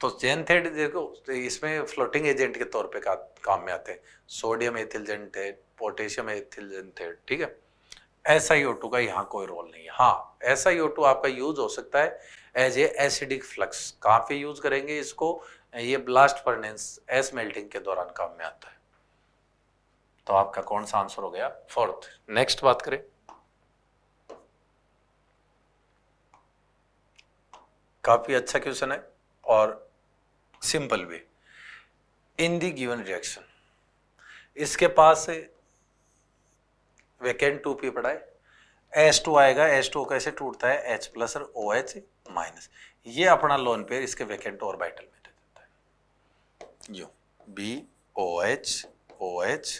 तो जेनथेड देखो तो इसमें फ्लोटिंग एजेंट के तौर पे का, काम में आते हैं sodium ethyl xanthate potassium ethyl xanthate ठीक है एस आई ओ टू का यहाँ कोई रोल नहीं है हाँ एस आई ओ टू आपका यूज हो सकता है एज ए एसिडिक फ्लक्स काफी यूज करेंगे इसको ये ब्लास्ट फर्नेस एस मेल्टिंग के दौरान काम में आता है तो आपका कौन सा आंसर हो गया फोर्थ नेक्स्ट बात करें काफ़ी अच्छा क्वेश्चन है और simple way in the given reaction इसके पास वेकेंट टू पी पड़ा है एस टू आएगा एस टू कैसे टूटता है एच प्लस और ओ एच माइनस ये अपना लोन पेयर इसके वेकेंट और बाइटल में दे देता है U B O H O H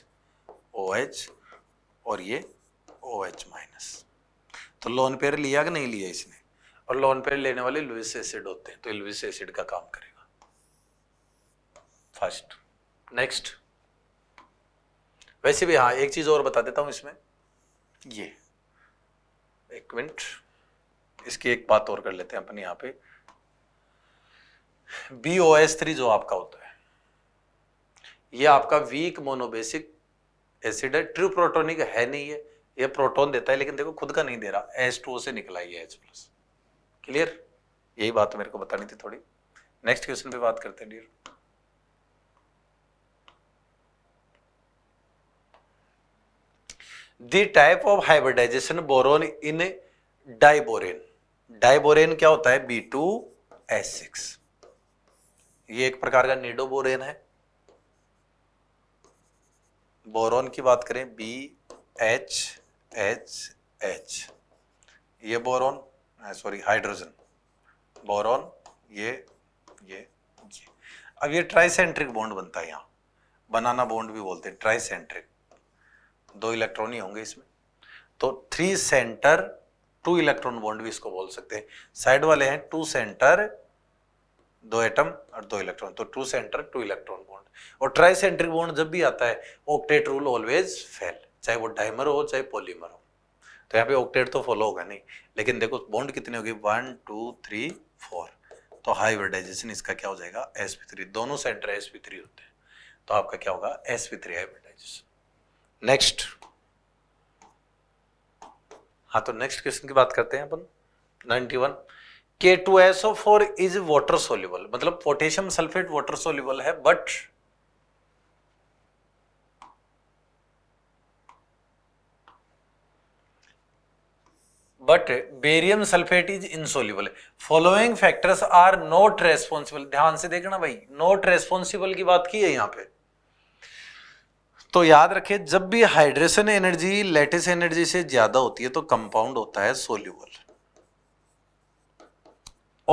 O H और ये ओ एच माइनस तो लोन पेयर लिया कि नहीं लिया इसने और लोन पे लेने वाले लुइस एसिड होते हैं तो लुइस एसिड का काम करेगा फर्स्ट नेक्स्ट वैसे भी हाँ एक चीज और बता देता हूं इसमें ये एक मिनट इसकी एक बात और कर लेते हैं अपने यहां पे बी ओ एस थ्री जो आपका होता है ये आपका वीक मोनोबेसिक एसिड है ट्रू प्रोटोनिक है नहीं है ये प्रोटोन देता है लेकिन देखो खुद का नहीं दे रहा एस टू से निकला ये एच प्लस क्लियर यही बात तो मेरे को बतानी थी थोड़ी नेक्स्ट क्वेश्चन पे बात करते हैं dear the type of hybridization boron in diborane diborane क्या होता है बी टू एस सिक्स ये एक प्रकार का निडोबोरेन है बोरोन की बात करें बी एच एच एच ये बोरोन सॉरी हाइड्रोजन बोरॉन ये ये ये अब ये ट्राइसेंट्रिक बॉन्ड बनता है यहाँ बनाना बॉन्ड भी बोलते हैं ट्राइसेंट्रिक दो इलेक्ट्रॉन ही होंगे इसमें तो three centre two electron bond भी इसको बोल सकते हैं साइड वाले हैं टू सेंटर दो एटम और दो इलेक्ट्रॉन तो two centre two electron bond और ट्राइसेंट्रिक बॉन्ड जब भी आता है ऑक्टेट रूल ऑलवेज फेल चाहे वो डायमर हो चाहे पॉलीमर हो तो यहाँ पे ऑक्टेट तो फॉलो होगा नहीं लेकिन देखो बॉन्ड कितनी होगी वन टू थ्री फोर तो हाइब्रिडाइजेशन इसका क्या हो जाएगा एस पी थ्री दोनों सेंटर एस पी थ्री होते हैं तो आपका क्या होगा S P three hybridisation next हाँ तो नेक्स्ट क्वेश्चन की बात करते हैं अपन ninety one K two S O four is water soluble मतलब पोटेशियम सल्फेट वाटर सोल्यूबल है but but barium sulphate is insoluble following factors are not responsible ध्यान से देखना भाई नॉट रेस्पॉन्सिबल की बात की है यहां पे तो याद रखे जब भी हाइड्रेशन एनर्जी लेटेस एनर्जी से ज्यादा होती है तो कंपाउंड होता है सोल्यूबल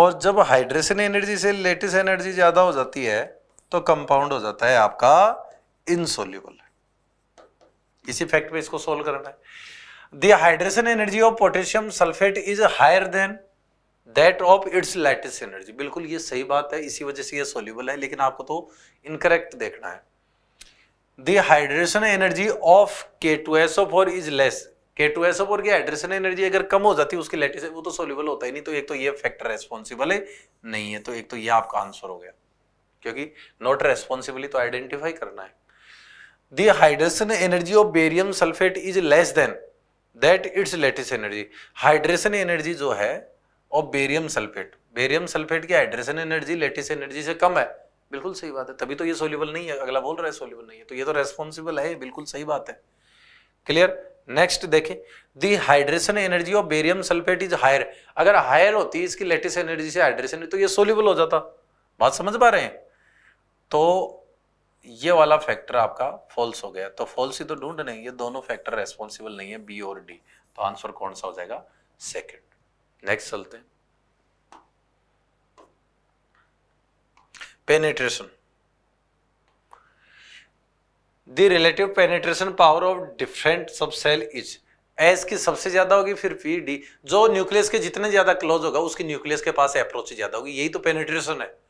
और जब हाइड्रेशन एनर्जी से लेटेस एनर्जी ज्यादा हो जाती है तो कंपाउंड हो जाता है आपका इनसोल्यूबल इसी फैक्ट पे इसको सोल्व करना है the hydration energy of potassium sulfate is higher than that of its lattice energy बिल्कुल ये सही बात है इसी वजह से ये सोल्यूबल है लेकिन आपको तो इनकरेक्ट देखना है hydration energy of K two the hydration energy of K2SO4 is less four की हाइड्रेशन एनर्जी अगर कम हो जाती है उसकी लेटिस वो तो सोल्यूबल होता ही नहीं तो एक तो ये फैक्टर रेस्पॉन्सिबल है नहीं है तो एक तो ये आपका आंसर हो गया क्योंकि नॉट रेस्पॉन्सिबली तो आइडेंटिफाई करना है the hydration energy of barium sulphate is less than that it's lattice energy hydration energy जो है और बेरियम सल्फेट बेरियम सल्फेट की हाइड्रेशन एनर्जी लेटिस एनर्जी से कम है बिल्कुल सही बात है तभी तो ये सोल्यूबल नहीं है अगला बोल रहा है सोल्यूबल नहीं है तो ये तो रेस्पॉन्सिबल है बिल्कुल सही बात है क्लियर नेक्स्ट देखें the hydration energy of barium sulphate is higher अगर हायर होती इसकी लेटेस्ट एनर्जी से हाइड्रेशन तो ये सोल्यूबल हो जाता बात समझ पा रहे हैं तो ये वाला फैक्टर आपका फॉल्स हो गया तो फॉल्स ही तो ढूंढ नहीं ये दोनों फैक्टर रेस्पॉन्सिबल नहीं है बी और डी तो आंसर कौन सा हो जाएगा सेकेंड नेक्स्ट चलते हैं penetration the relative penetration power of different subshell is S की सबसे ज्यादा होगी फिर पी डी जो न्यूक्लियस के जितने ज्यादा क्लोज होगा उसकी न्यूक्लियस के पास अप्रोच ज्यादा होगी यही तो पेनिट्रेशन है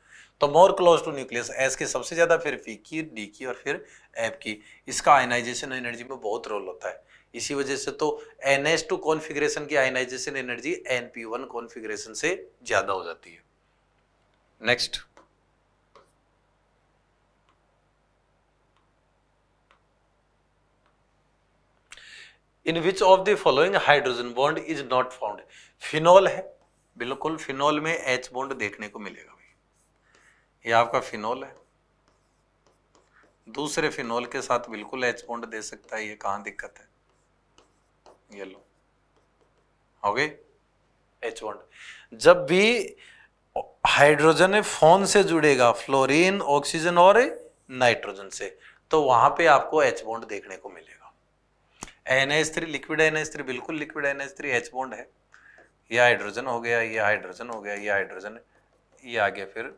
तो more close to nucleus S की सबसे ज़्यादा फिर पी की डी की और फिर एफ की इसका आयनाइजेशन एनर्जी में बहुत रोल होता है इसी वजह से तो एन एस टू कॉन्फिग्रेशन की ionisation energy N P one configuration से ज़्यादा हो जाती है next in which of the following hydrogen bond is not found phenol है बिल्कुल फिनॉल में एच बॉन्ड देखने को मिलेगा ये आपका फिनोल है दूसरे फिनोल के साथ बिल्कुल एच बॉन्ड दे सकता है ये कहां दिक्कत है ये लो हो गए एच बॉन्ड जब भी हाइड्रोजन फोन से जुड़ेगा फ्लोरीन ऑक्सीजन और नाइट्रोजन से तो वहां पे आपको एच बॉन्ड देखने को मिलेगा N H three liquid N H three बिल्कुल liquid N H three H bond है ये हाइड्रोजन हो गया ये हाइड्रोजन हो गया ये हाइड्रोजन ये आगे फिर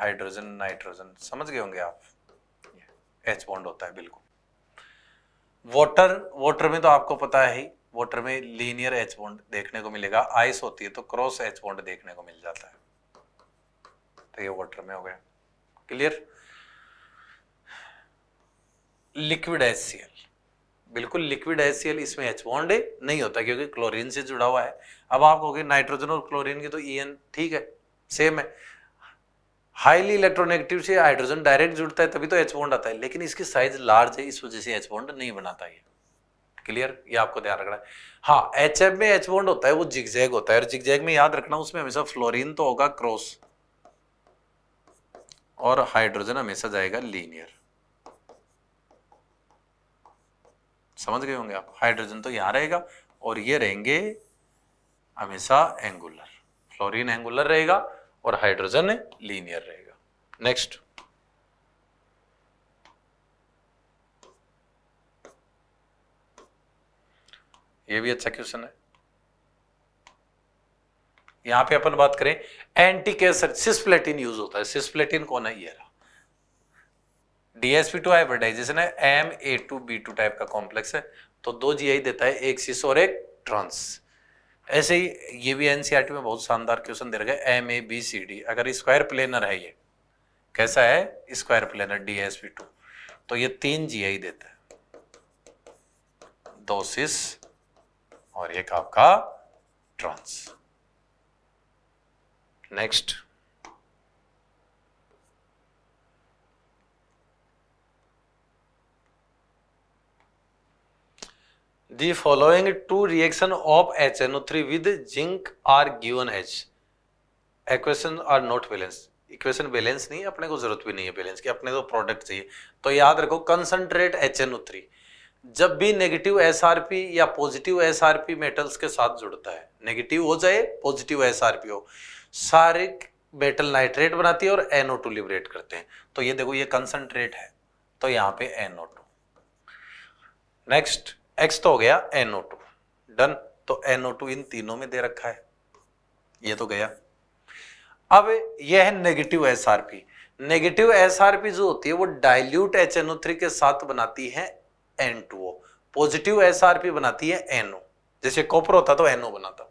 हाइड्रोजन नाइट्रोजन समझ गए होंगे आप एच बॉन्ड होता है बिल्कुल वाटर वाटर में तो आपको पता है ही वाटर में लीनियर एच बॉन्ड देखने को मिलेगा आइस होती है तो क्रॉस एच बॉन्ड देखने को मिल जाता है तो ये वाटर में हो गया क्लियर लिक्विड एसियल बिल्कुल लिक्विड एसियल इसमें एच बॉन्ड नहीं होता क्योंकि क्लोरीन से जुड़ा हुआ है अब आप कहोगे नाइट्रोजन और क्लोरीन की तो ई एन ठीक है सेम है हाईली इलेक्ट्रोनेगेटिव से हाइड्रोजन डायरेक्ट जुड़ता है तभी तो एच बॉन्ड आता है लेकिन इसकी साइज लार्ज है इस वजह से एच बॉन्ड नहीं बनाता है क्लियर ये आपको ध्यान रखना है हाँ एच एम में एच बॉन्ड होता है वो जिगजैग होता है और जिगजैग में याद रखना उसमें हमेशा फ्लोरिन तो होगा क्रॉस और हाइड्रोजन हमेशा जाएगा लीनियर समझ गए होंगे आप हाइड्रोजन तो यहां रहेगा और ये रहेंगे हमेशा एंगुलर फ्लोरीन एंगुलर रहेगा और हाइड्रोजन लीनियर रहेगा नेक्स्ट ये भी अच्छा क्वेश्चन है यहां पे अपन बात करें एंटी कैंसर सिस्प्लेटिन यूज होता है सिस्प्लेटिन कौन है ये डीएसपी टू हाइब्रिडाइजेशन है M A two B two type का कॉम्प्लेक्स है तो दो जीआई देता है एक सिस और एक ट्रांस ऐसे ही ये भी एनसीईआरटी e में बहुत शानदार क्वेश्चन दे रखे M A B C D अगर स्क्वायर प्लेनर है ये कैसा है square planar D S P two तो ये तीन जी आई देता है दो सिस और एक आपका trans next reaction of H N O three with zinc are given H equation are not balance equation balance नहीं है अपने को जरूरत भी नहीं है बैलेंस की अपने को प्रोडक्ट चाहिए तो याद रखो concentrate H N O three जब भी नेगेटिव एस आर पी या positive S R P metals के साथ जुड़ता है नेगेटिव हो जाए पॉजिटिव एस आर पी हो सारे मेटल नाइट्रेट बनाती है और एनओ टू लिबरेट करते हैं तो ये देखो ये कंसनट्रेट है तो यहाँ पे एनओ टू नेक्स्ट एक्स तो हो गया एनओ टू डन तो एनओ टू इन तीनों में दे रखा है ये तो गया अब यह है negative S R P negative S R P जो होती है वो डाइल्यूट एच एनओ थ्री के साथ बनाती है N two O positive S R P बनाती है एनओ जैसे कॉपर होता तो एनओ बनाता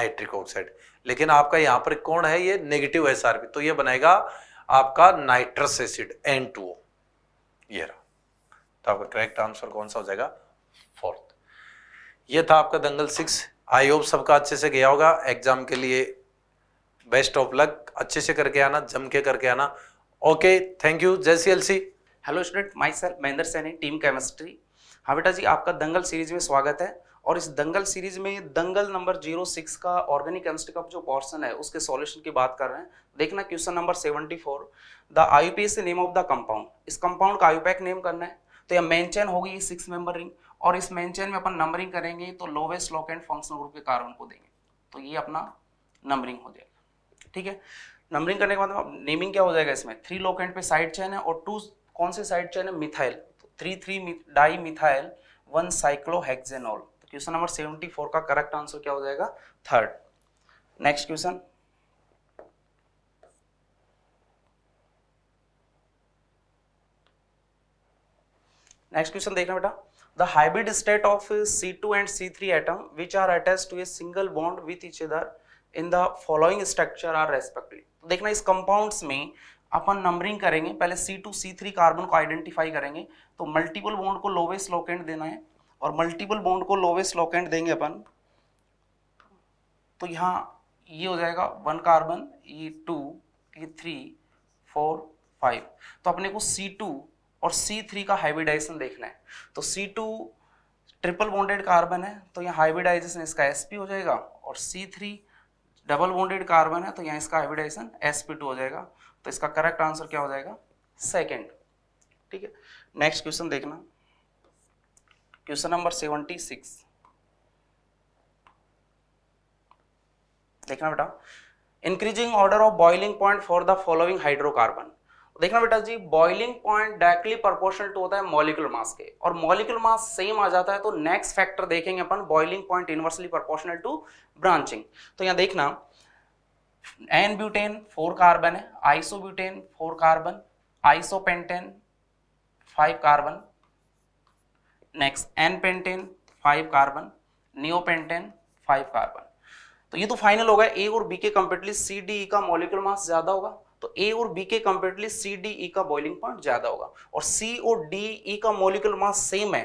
नाइट्रिक ऑक्साइड लेकिन आपका यहां पर कौन है ये नेगेटिव एस आर पी तो ये बनाएगा आपका nitrous acid N two O ये रहा तो आपका करेक्ट आंसर कौन सा हो जाएगा ये था आपका दंगल सिक्स आई होप सबका अच्छे से गया होगा एग्जाम के लिए बेस्ट ऑफ लक अच्छे से करके आना जम के करके आना okay thank you Jai C L C hello student my sir Mahendra Saini team chemistry हाँ बेटा जी आपका दंगल सीरीज में स्वागत है और इस दंगल सीरीज में दंगल नंबर जीरो सिक्स का ऑर्गेनिक केमिस्ट्री का जो पोर्शन है उसके सॉल्यूशन की बात कर रहे हैं देखना question number seventy four the I P S name of the compound इस कंपाउंड का पैक नेम करना है तो यह मेंशन होगी सिक्स मेंबर रिंग और इस मेन चेन में अपन नंबरिंग करेंगे तो lowest locant functional group के कार्बन को देंगे तो ये अपना नंबरिंग हो जाएगा ठीक है नंबरिंग करने के बाद नेमिंग क्या हो जाएगा इसमें थ्री लॉक एंड पे साइड चेन है और टू कौन से साइड चेन है मिथाइल तो three three dimethyl one cyclohexanol तो क्वेश्चन नंबर सेवेंटी फोर का करेक्ट आंसर क्या हो जाएगा third next question next question देखना बेटा the hybrid state of C2 and C3 atom which are attached to a single bond with each other in the following structure are respectively. dekhna is compounds mein अपन numbering करेंगे पहले C2 C3 carbon को identify करेंगे तो multiple bond को lowest locant देना है और मल्टीपल बॉन्ड को लोवेस्ट लोकेंट देंगे अपन तो यहाँ ये हो जाएगा वन कार्बन ये टू ये थ्री फोर फाइव तो अपने को C2 और C3 का हाइब्रिडाइजेशन देखना है तो C2 ट्रिपल बॉन्डेड कार्बन है तो यहाँ हाइब्रिडाइजेशन इसका sp हो जाएगा और C3 डबल बॉन्डेड कार्बन है तो यहाँ इसका हाइब्रिडाइजेशन sp2 हो जाएगा तो इसका करेक्ट आंसर क्या हो जाएगा सेकेंड ठीक है नेक्स्ट क्वेश्चन देखना क्वेश्चन नंबर सेवेंटी सिक्स देखना बेटा increasing order of boiling point for the following hydrocarbon देखना बेटा जी boiling point directly proportional to होता है मॉलिकुलर मास के और मॉलिकुलर मास सेम आ जाता है तो नेक्स्ट फैक्टर देखेंगे अपन boiling point inversely proportional to branching तो यहां देखना एन ब्यूटेन फोर कार्बन है isobutane four carbon isopentane five carbon next N pentane five carbon neopentane five carbon तो ये तो फाइनल होगा ए और बी के कंप्लीटली सी डी का मॉलिकुलर मास ज्यादा होगा तो ए और बी के कंपेरेटिवली सी डी ई का बॉइलिंग पॉइंट ज्यादा होगा और सी और डी ई e का मोलिकुलर मास सेम है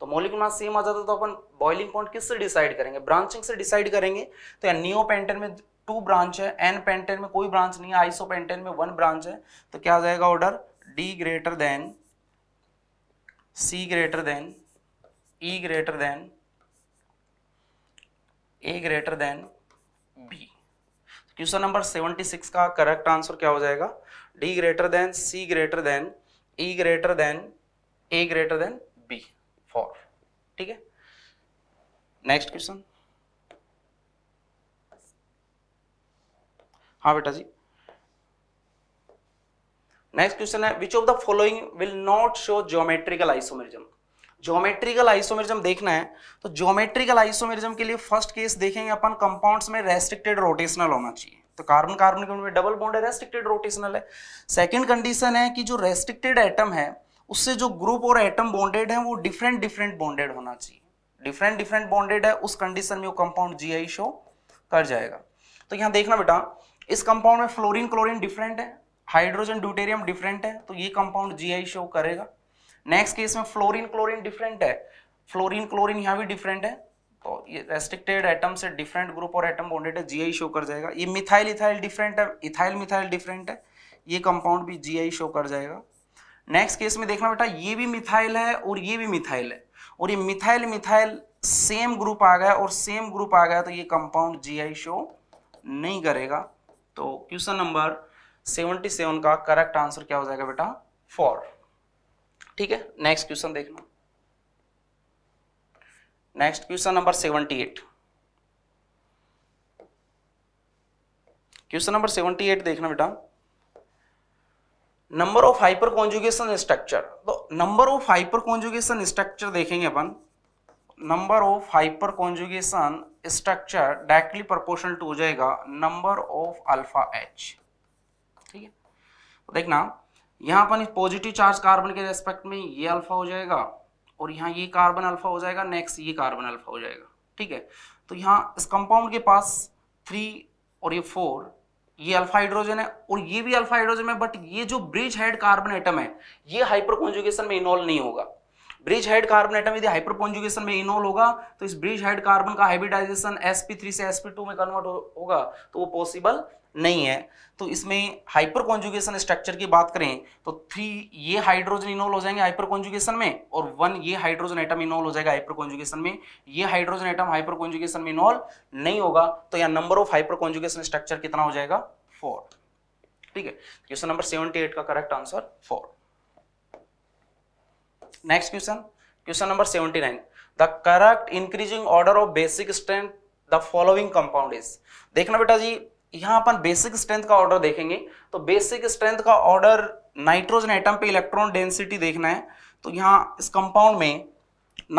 तो मोलिकुलर मास सेम आ जाता तो अपन बॉइलिंग पॉइंट किससे डिसाइड करेंगे ब्रांचिंग से डिसाइड करेंगे तो यार नियो पेंटन में टू ब्रांच है एन पेंटेन में कोई ब्रांच नहीं है आइसो पेंटेन में वन ब्रांच है तो क्या आ जाएगा order D greater than C greater than E greater than A greater than question number 76 का करेक्ट आंसर क्या हो जाएगा D greater than C greater than E greater than A greater than B four ठीक है next question हाँ बेटा जी next question है which of the following will not show geometrical isomerism geometrical isomerism देखना है तो ज्योमेट्रिकल आइसोमेरिज्म के लिए फर्स्ट केस देखेंगे अपन कंपाउंड्स में रेस्ट्रिक्टेड रोटेशनल होना चाहिए तो कार्बन कार्बन में डबल बॉन्ड है रेस्ट्रिक्टेड रोटेशनल है सेकंड कंडीशन है कि जो रेस्ट्रिक्टेड एटम है उससे जो ग्रुप और एटम बॉन्डेड है वो डिफरेंट डिफरेंट बॉन्डेड होना चाहिए डिफरेंट डिफरेंट बॉन्डेड है उस कंडीशन में वो कंपाउंड जी आई शो कर जाएगा तो यहाँ देखना बेटा इस कंपाउंड में फ्लोरिन क्लोरिन डिफरेंट है हाइड्रोजन ड्यूटेरियम डिफरेंट है तो ये कंपाउंड जी आई शो करेगा नेक्स्ट केस में फ्लोरीन क्लोरीन डिफरेंट है फ्लोरीन क्लोरीन यहाँ भी डिफरेंट है तो ये रेस्ट्रिक्टेड एटम से डिफरेंट ग्रुप और एटम बॉन्डेड है जीआई शो कर जाएगा ये मिथाइल इथाइल डिफरेंट है इथाइल मिथाइल डिफरेंट है ये कंपाउंड भी जीआई शो कर जाएगा नेक्स्ट केस में देखना बेटा ये भी मिथाइल है और ये भी मिथाइल है और ये मिथाइल मिथाइल सेम ग्रुप आ गया और सेम ग्रुप आ गया तो ये कंपाउंड आई शो नहीं करेगा तो क्वेश्चन नंबर 77 का करेक्ट आंसर क्या हो जाएगा बेटा फोर ठीक है नेक्स्ट क्वेश्चन देखना next question number seventy eight question number seventy eight देखना बेटा number of hyperconjugation structure तो number of hyperconjugation structure देखेंगे अपन number of hyperconjugation structure directly proportional to हो जाएगा नंबर ऑफ अल्फा एच ठीक है तो देखना यहां पर पॉजिटिव चार्ज कार्बन के रेस्पेक्ट में ये अल्फा हो जाएगा और यहाँ ये कार्बन अल्फा हो जाएगा नेक्स्ट ये कार्बन अल्फा हो जाएगा ठीक है तो यहाँ इस कंपाउंड के पास थ्री और ये फोर ये अल्फा हाइड्रोजन है और ये भी अल्फा हाइड्रोजन है बट ये जो ब्रिज हेड कार्बन आइटम है ये हाइपर कॉन्जुगेशन में इन्वॉल्व नहीं होगा ब्रिज हेड कार्बन एटम यदि हाइपर कॉन्जुगेशन में इनोल होगा तो इस ब्रिज हेड कार्बन का हाइब्रिडाइजेशन sp3 से sp2 में कन्वर्ट होगा तो वो पॉसिबल नहीं है तो इसमें हाइपर कॉन्जुगेशन स्ट्रक्चर की बात करें तो थ्री ये हाइड्रोजन इनोल हो जाएंगे हाइपर कॉन्जुगेशन में और वन ये हाइड्रोजन एटम इनोल हो जाएगा हाइपर कॉन्जुगेशन में ये हाइड्रोजन एटम हाइपर कॉन्जुगेशन में इनोल नहीं होगा तो यहाँ number of hyperconjugation structure कितना हो जाएगा फोर ठीक है क्वेश्चन नंबर सेवेंटी एट का correct answer four next question question number seventy nine the correct increasing order of basic strength the following compound is देखना बेटा जी यहां अपन बेसिक स्ट्रेंथ का ऑर्डर देखेंगे तो बेसिक स्ट्रेंथ का ऑर्डर नाइट्रोजन एटम पे इलेक्ट्रॉन डेंसिटी देखना है तो यहाँ इस कंपाउंड में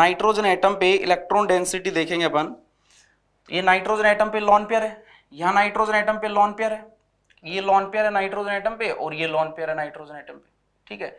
नाइट्रोजन एटम पे इलेक्ट्रॉन डेंसिटी देखेंगे अपन ये नाइट्रोजन एटम पे लॉन पेयर है यहाँ नाइट्रोजन एटम पे लॉन पेयर है ये लॉन पेयर है नाइट्रोजन एटम पे और ये लॉन पेयर है नाइट्रोजन एटम पे ठीक है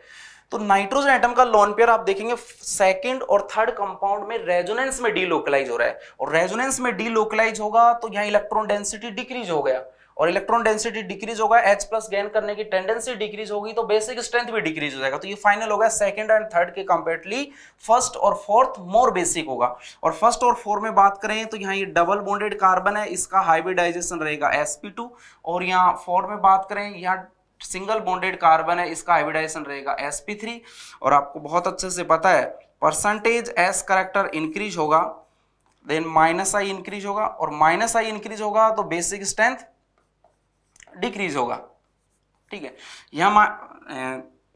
तो नाइट्रोजन एटम का लोन पेयर आप देखेंगे सेकंड और थर्ड कंपाउंड में रेजोनेंस में डीलोकलाइज हो रहा है और रेजोनेंस में डीलोकलाइज होगा तो यहाँ इलेक्ट्रॉन डेंसिटी डिक्रीज हो गया और इलेक्ट्रॉन डेंसिटी डिक्रीज होगा एच प्लस गेन करने की टेंडेंसी डिक्रीज होगी तो बेसिक स्ट्रेंथ भी डिक्रीज हो जाएगा तो ये फाइनल होगा सेकंड एंड थर्ड के कंपेयरली फर्स्ट और फोर्थ मोर बेसिक होगा और फर्स्ट और फोर्थ में बात करें तो यहाँ ये डबल बॉन्डेड कार्बन है इसका हाइब्रिडाइजेशन रहेगा sp2 और यहाँ फोर्थ में बात करें यहाँ सिंगल बॉन्डेड कार्बन है इसका हाइब्रिडाइजेशन रहेगा sp3 और आपको बहुत अच्छे से पता है परसेंटेज s करेक्टर इंक्रीज होगा देन माइनस आई इंक्रीज होगा और माइनस आई इंक्रीज होगा तो बेसिक स्ट्रेंथ डिक्रीज होगा ठीक है यहां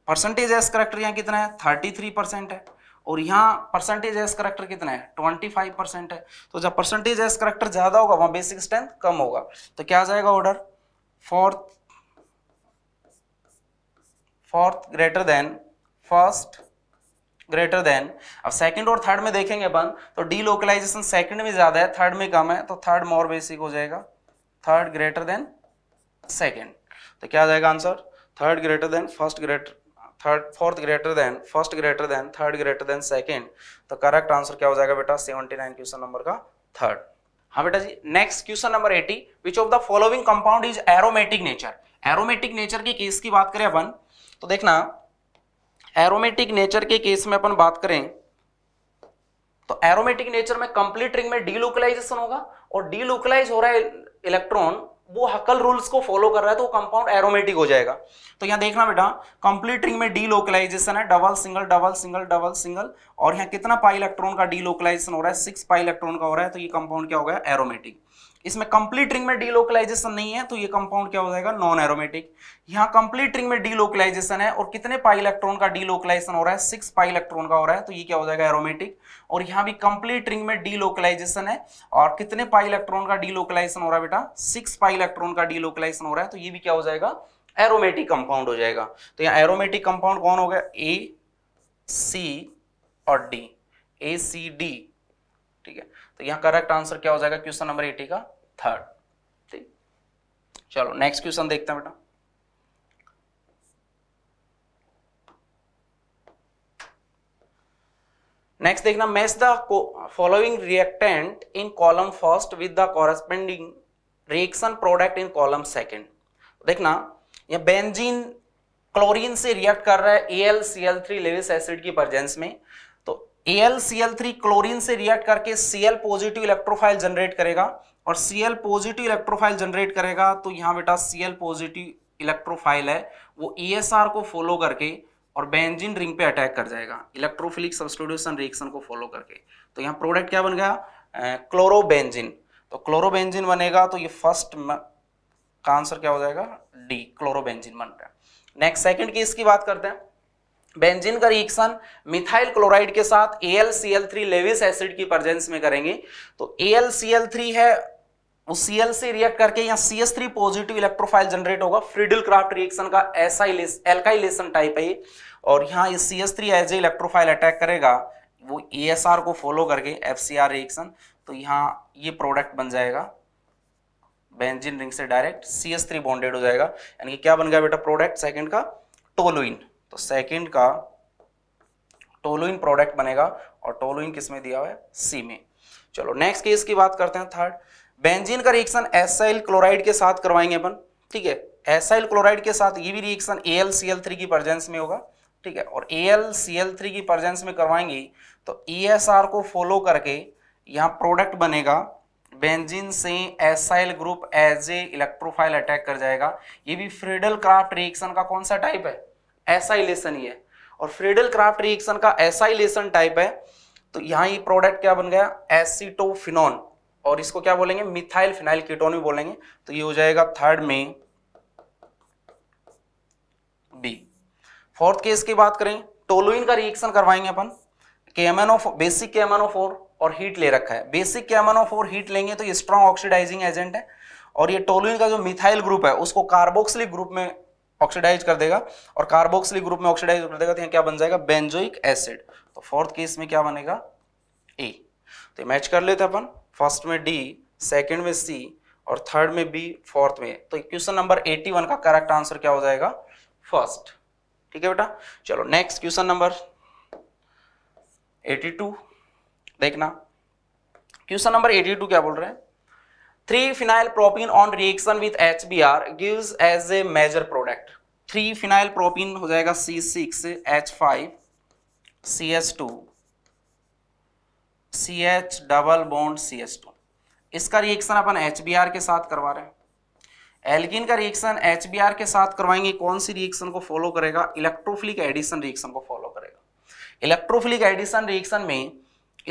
परसेंटेज एस करेक्टर यहां कितना है थर्टी परसेंट है और यहां परसेंटेज एस करेक्टर कितना है 25 परसेंट है तो जब परसेंटेज एस करेक्टर ज़्यादा होगा वहां बेसिक स्ट्रेंथ कम होगा तो क्या आ जाएगा order fourth fourth greater than first greater than अब सेकंड और थर्ड में देखेंगे अपन तो डी लोकलाइजेशन सेकंड में ज्यादा है थर्ड में कम है तो थर्ड मोर बेसिक हो जाएगा थर्ड ग्रेटर देन सेकंड तो क्या आ जाएगा answer third greater than first greater third fourth greater than first greater than third greater than second तो करेक्ट आंसर क्या हो जाएगा बेटा सेवेंटी नाइन क्वेश्चन नंबर का थर्ड हाँ बेटा जी next question number eighty which of the following compound is aromatic nature aromatic nature के केस की बात करें अपन तो देखना एरोमेटिक नेचर के केस में अपन बात करें तो एरोमेटिक नेचर में कंप्लीट रिंग में डीलोकलाइजेशन होगा और डीलोकलाइज हो रहा है इलेक्ट्रॉन वो हकल रूल्स को फॉलो कर रहा है तो कंपाउंड एरोमेटिक हो जाएगा तो यहां देखना बेटा कंप्लीट रिंग में डीलोकलाइजेशन है double single double single double single और यहां कितना पाई इलेक्ट्रॉन का डीलोकलाइजेशन हो रहा है सिक्स पाई इलेक्ट्रॉन का हो रहा है तो ये कंपाउंड क्या हो गया एरोमेटिक इसमें कंप्लीट रिंग में डीलोकलाइजेशन नहीं है तो ये कंपाउंड क्या हो जाएगा नॉन एरोमेटिक यहाँ कंप्लीट रिंग में डीलोकलाइजेशन है और कितने पाई इलेक्ट्रॉन का डीलोकलाइजेशन हो रहा है सिक्स पाई इलेक्ट्रॉन का हो रहा है तो ये क्या हो जाएगा एरोमेटिक और यहाँ भी कंप्लीट रिंग में डीलोकलाइजेशन है और कितने पाई इलेक्ट्रॉन का डीलोकलाइजेशन हो रहा है बेटा सिक्स पाई इलेक्ट्रॉन का डीलोकलाइजेशन हो रहा है तो ये भी क्या हो जाएगा एरोमेटिक कंपाउंड हो जाएगा तो यहाँ एरोमेटिक कंपाउंड कौन हो गया ए सी और डी ए सी डी ठीक है तो यहाँ करेक्ट आंसर क्या हो जाएगा क्वेश्चन नंबर एटी का थर्ड ठीक चलो नेक्स्ट क्वेश्चन देखते हैं बेटा नेक्स्ट देखना match the following reactant in column first with the corresponding reaction product in column second देखना ये बेंजीन क्लोरीन से रिएक्ट कर रहा है AlCl3 लेविस एसिड की प्रेजेंस में तो AlCl3 क्लोरीन से रिएक्ट करके Cl पॉजिटिव इलेक्ट्रोफाइल जनरेट करेगा और सी पॉजिटिव इलेक्ट्रोफाइल जनरेट करेगा तो यहाँ बेटा सी एल पॉजिटिव इलेक्ट्रोफाइल है वो ई एस आर को फॉलो करके और बेंजिन रिंग पे अटैक कर जाएगा इलेक्ट्रोफिलिक सब्सटीट्यूशन रिएक्शन को फॉलो करके तो यहाँ प्रोडक्ट क्या बन गया क्लोरोबेंजिन तो क्लोरोबेंजिन बनेगा तो ये फर्स्ट का आंसर क्या हो जाएगा डी क्लोरोबेंजिन बन रहा है नेक्स्ट सेकेंड केस की बात करते हैं बेंजीन का रिएक्शन मिथाइल क्लोराइड के साथ A L L C three Lewis acid की प्रेजेंस में करेंगे तो थ्री है वो Cl से रिएक्ट करके यहाँ C S three positive electrophile generate होगा फ्रीडल क्राफ्ट रिएक्शन का ऐसा एल्काइलेशन टाइप है और यहाँ ये C S three as a electrophile attack करेगा वो ए एस आर को फॉलो करके एफ सी आर रिएक्शन तो यहाँ ये प्रोडक्ट बन जाएगा बेंजिन रिंग से direct C S three bonded हो जाएगा यानी कि क्या बन गया बेटा प्रोडक्ट सेकेंड का टोलोइन तो सेकेंड का टोलोइन प्रोडक्ट बनेगा और टोलोइन किस में दिया हुआ है सी में चलो नेक्स्ट केस की बात करते हैं थर्ड बेंजीन का रिएक्शन एसाइल क्लोराइड के साथ करवाएंगे अपन ठीक है एसाइल क्लोराइड के साथ ये भी रिएक्शन ए की प्रजेंस में होगा ठीक है और ए की प्रजेंस में करवाएंगे तो ई को फॉलो करके यहाँ प्रोडक्ट बनेगा बेंजीन से acyl group as a electrophile attack कर जाएगा ये भी फ्रीडल क्राफ्ट रिएक्शन का कौन सा टाइप है एसाइलेशन ही है और फ्रीडल क्राफ्ट रिएक्शन का एसाइलेशन टाइप है तो यहाँ ये प्रोडक्ट क्या बन गया एसिटोफिनॉन और इसको क्या बोलेंगे मिथाइल फिनाइल कीटोन भी बोलेंगे तो ये हो जाएगा थर्ड में बी फोर्थ केस की बात करें टोलोइन का रिएक्शन करवाएंगे अपन के बेसिक के और हीट ले रखा है बेसिक के हीट लेंगे तो ये स्ट्रॉन्ग ऑक्सीडाइजिंग एजेंट है और ये टोलोइन का जो मिथाइल ग्रुप है उसको कार्बोक्सिलिक ग्रुप में ऑक्सीडाइज कर देगा और कार्बोक्सिलिक ग्रुप में ऑक्सीडाइज कर देगा तो यहाँ क्या बन जाएगा बेंजोइक एसिड तो फोर्थ केस में क्या बनेगा ए तो मैच कर लेते अपन फर्स्ट में डी सेकेंड में सी और थर्ड में बी फोर्थ में तो क्वेश्चन नंबर 81 का करेक्ट आंसर क्या हो जाएगा फर्स्ट ठीक है बेटा चलो नेक्स्ट क्वेश्चन नंबर 82 देखना क्वेश्चन नंबर 82 क्या बोल रहे हैं three phenyl propene on reaction with H B R give as a major product three phenyl propene हो जाएगा C six H five C H two C H double bond C H two इसका रिएक्शन अपन H B R के साथ करवा रहे हैं एल्गिन का रिएक्शन एच बी आर के साथ करवाएंगे कौन सी रिएक्शन को फॉलो करेगा इलेक्ट्रोफिलिक एडिशन रिएक्शन को फॉलो करेगा इलेक्ट्रोफिलिक एडिशन रिएक्शन में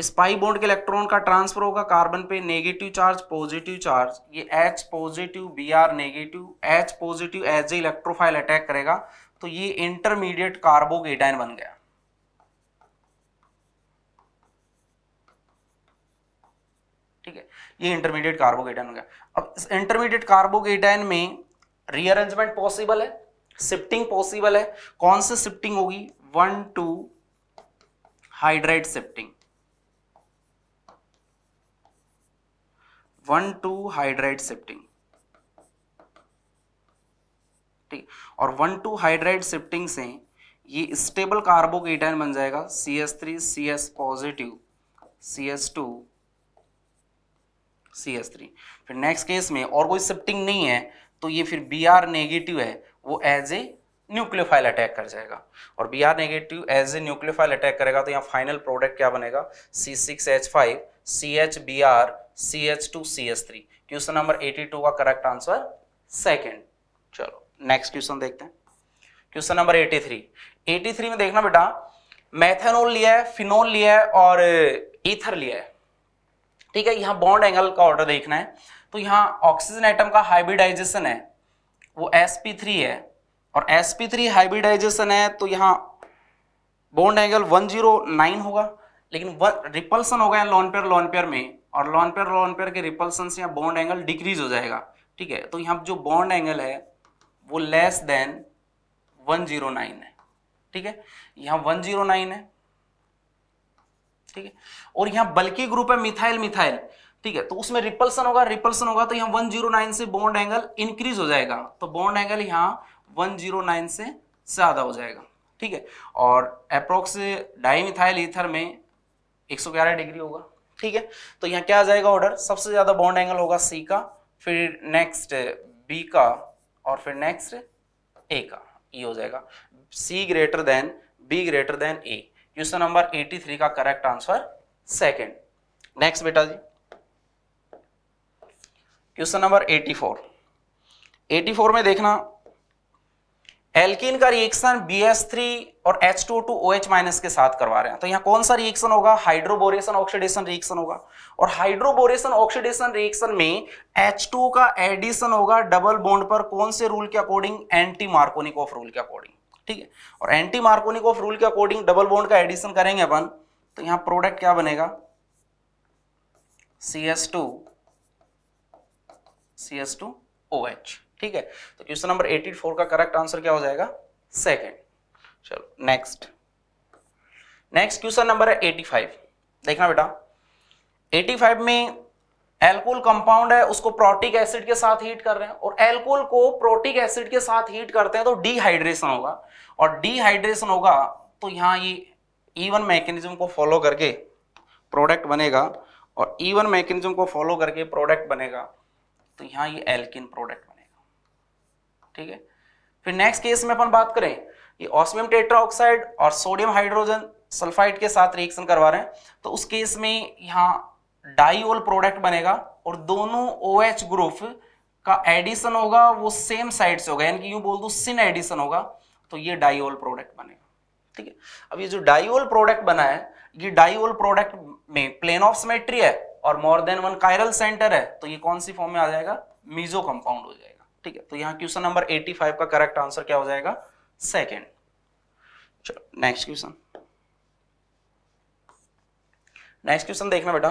स्पाई बॉन्ड के इलेक्ट्रॉन का ट्रांसफर होगा कार्बन पे नेगेटिव चार्ज पॉजिटिव चार्ज ये H positive B R negative H positive as a electrophile attack करेगा तो ये इंटरमीडिएट कार्बोगेडाइन बन गया ये इंटरमीडिएट कार्बोकेटाइन हो गया अब इस इंटरमीडिएट कार्बोकेटाइन में रीअरेंजमेंट पॉसिबल है शिफ्टिंग पॉसिबल है कौन सी शिफ्टिंग होगी one two hydride shifting one two hydride shifting ठीक और वन टू हाइड्राइड शिफ्टिंग से ये स्टेबल कार्बोकेटाइन बन जाएगा C S three C S positive C S two C S three फिर नेक्स्ट केस में और कोई शिफ्टिंग नहीं है तो ये फिर बी आर नेगेटिव है वो एज ए न्यूक्लियोफाइल अटैक कर जाएगा और B R negative as a nucleophile attack करेगा तो यहाँ फाइनल प्रोडक्ट क्या बनेगा C six H five C H B R C H two C S three question number eighty two का correct answer second चलो नेक्स्ट क्वेश्चन देखते हैं question number eighty three eighty three में देखना बेटा मैथेनोल लिया है फिनोल लिया है और ईथर लिया है ठीक है यहाँ बॉन्ड एंगल का ऑर्डर देखना है तो यहाँ ऑक्सीजन आइटम का हाइब्रिडाइजेशन है वो एस है और sp3 हाइब्रिडाइजेशन है तो यहाँ बॉन्ड एंगल 109 होगा लेकिन रिपल्सन होगा यहाँ लॉन पेयर लॉन पेयर में और लॉन पेयर लॉन पेयर के रिपल्सन से यहाँ बॉन्ड एंगल डिक्रीज हो जाएगा ठीक है तो यहाँ जो बॉन्ड एंगल है वो लेस देन 109 है ठीक है यहाँ 109 है ठीक है और यहाँ बल्कि ग्रुप है मिथाइल मिथाइल ठीक है तो उसमें रिपल्सन होगा रिपल्सन होगा तो यहाँ 109 से बॉन्ड एंगल इंक्रीज हो जाएगा तो बॉन्ड एंगल यहाँ 109 से ज़्यादा हो जाएगा ठीक है और अप्रोक्स डाईमिथाइल ईथर में 111 डिग्री होगा ठीक है तो यहाँ क्या आ जाएगा ऑर्डर सबसे ज़्यादा बॉन्ड एंगल होगा सी का फिर नेक्स्ट बी का और फिर नेक्स्ट ए का ये e हो जाएगा C greater than B greater than A question number 83 का करेक्ट आंसर सेकंड नेक्स्ट बेटा जी क्वेश्चन नंबर 84 84 में देखना एल्किन का रिएक्शन बी एस थ्री और H two two O H minus के साथ करवा रहे हैं तो यहाँ कौन सा रिएक्शन होगा हाइड्रोबोरेशन ऑक्सीडेशन रिएक्शन होगा और हाइड्रोबोरेशन ऑक्सीडेशन रिएक्शन में एच टू का एडिशन होगा डबल बॉन्ड पर कौन से रूल के according anti Markovnikov of rule के अकॉर्डिंग ठीक है और एंटी मार्कोनिक ऑफ रूल के अकॉर्डिंग डबल बॉन्ड का एडिशन करेंगे अपन तो यहां प्रोडक्ट क्या बनेगा C S two C S two O H ठीक है तो क्वेश्चन नंबर एटी फोर का करेक्ट आंसर क्या हो जाएगा सेकेंड चलो नेक्स्ट नेक्स्ट क्वेश्चन नंबर है 85 देखना बेटा 85 में एल्कोल कंपाउंड है उसको प्रोटिक एसिड के साथ हीट कर रहे हैं और एल्कोल को प्रोटिक एसिड के साथ हीट करते हैं तो डिहाइड्रेशन होगा और डिहाइड्रेशन होगा तो यहाँ ये ईवन e मैकेनिज्म को फॉलो करके प्रोडक्ट बनेगा और ईवन e मैकेनिज्म को फॉलो करके प्रोडक्ट बनेगा तो यहाँ ये एल्किन प्रोडक्ट बनेगा ठीक है फिर नेक्स्ट केस में अपन बात करें ये ऑस्मियम टेट्राऑक्साइड और सोडियम हाइड्रोजन सल्फाइड के साथ रिएक्शन करवा रहे हैं तो उस केस में यहाँ डाईओल प्रोडक्ट बनेगा और दोनों ओ OH ग्रुप का एडिशन होगा वो सेम साइड से होगा यानी कि यूं बोल दू सिन एडिशन होगा तो ये डाईओल प्रोडक्ट बनेगा ठीक है अब ये जो डाईओल प्रोडक्ट बना है ये डाईओल प्रोडक्ट में प्लेन ऑफ सिमेट्री है और more than one chiral centre है तो ये कौन सी फॉर्म में आ जाएगा मीजो कंपाउंड हो जाएगा ठीक है तो यहाँ क्वेश्चन नंबर 85 का करेक्ट आंसर क्या हो जाएगा सेकेंड चलो नेक्स्ट क्वेश्चन नेक्स्ट क्वेश्चन देखना बेटा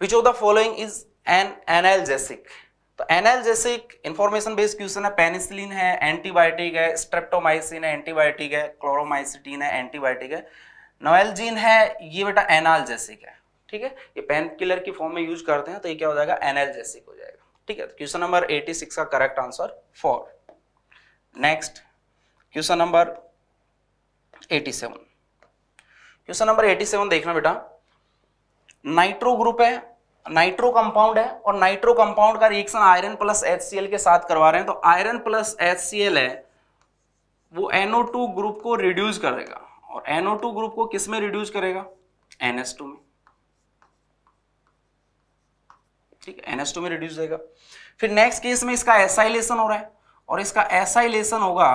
which of the following is an analgesic तो एनालजेसिक इंफॉर्मेशन बेस्ड क्वेश्चन है पेनिसिलिन है एंटीबायोटिक है स्ट्रेप्टोमाइसिन है एंटीबायोटिक है क्लोरोमाइसिटीन है एंटीबायोटिक है नोएलजीन है ये बेटा एनालजेसिक है ठीक है ये पेन किलर की फॉर्म में यूज करते हैं तो ये क्या हो जाएगा एनालजेसिक हो जाएगा ठीक है क्वेश्चन नंबर 86 का correct answer four next question number 87 question number 87 देखना बेटा नाइट्रो ग्रुप है नाइट्रो कंपाउंड है और नाइट्रो कंपाउंड का रिएक्शन आयरन प्लस एच के साथ करवा रहे हैं तो आयरन प्लस एच है वो NO2 ग्रुप को रिड्यूस करेगा और NO2 ग्रुप को किस में रिड्यूस करेगा NH2 में ठीक है NH2 में रिड्यूस देगा फिर नेक्स्ट केस में इसका एसाइलेशन हो रहा है और इसका एसाइलेशन होगा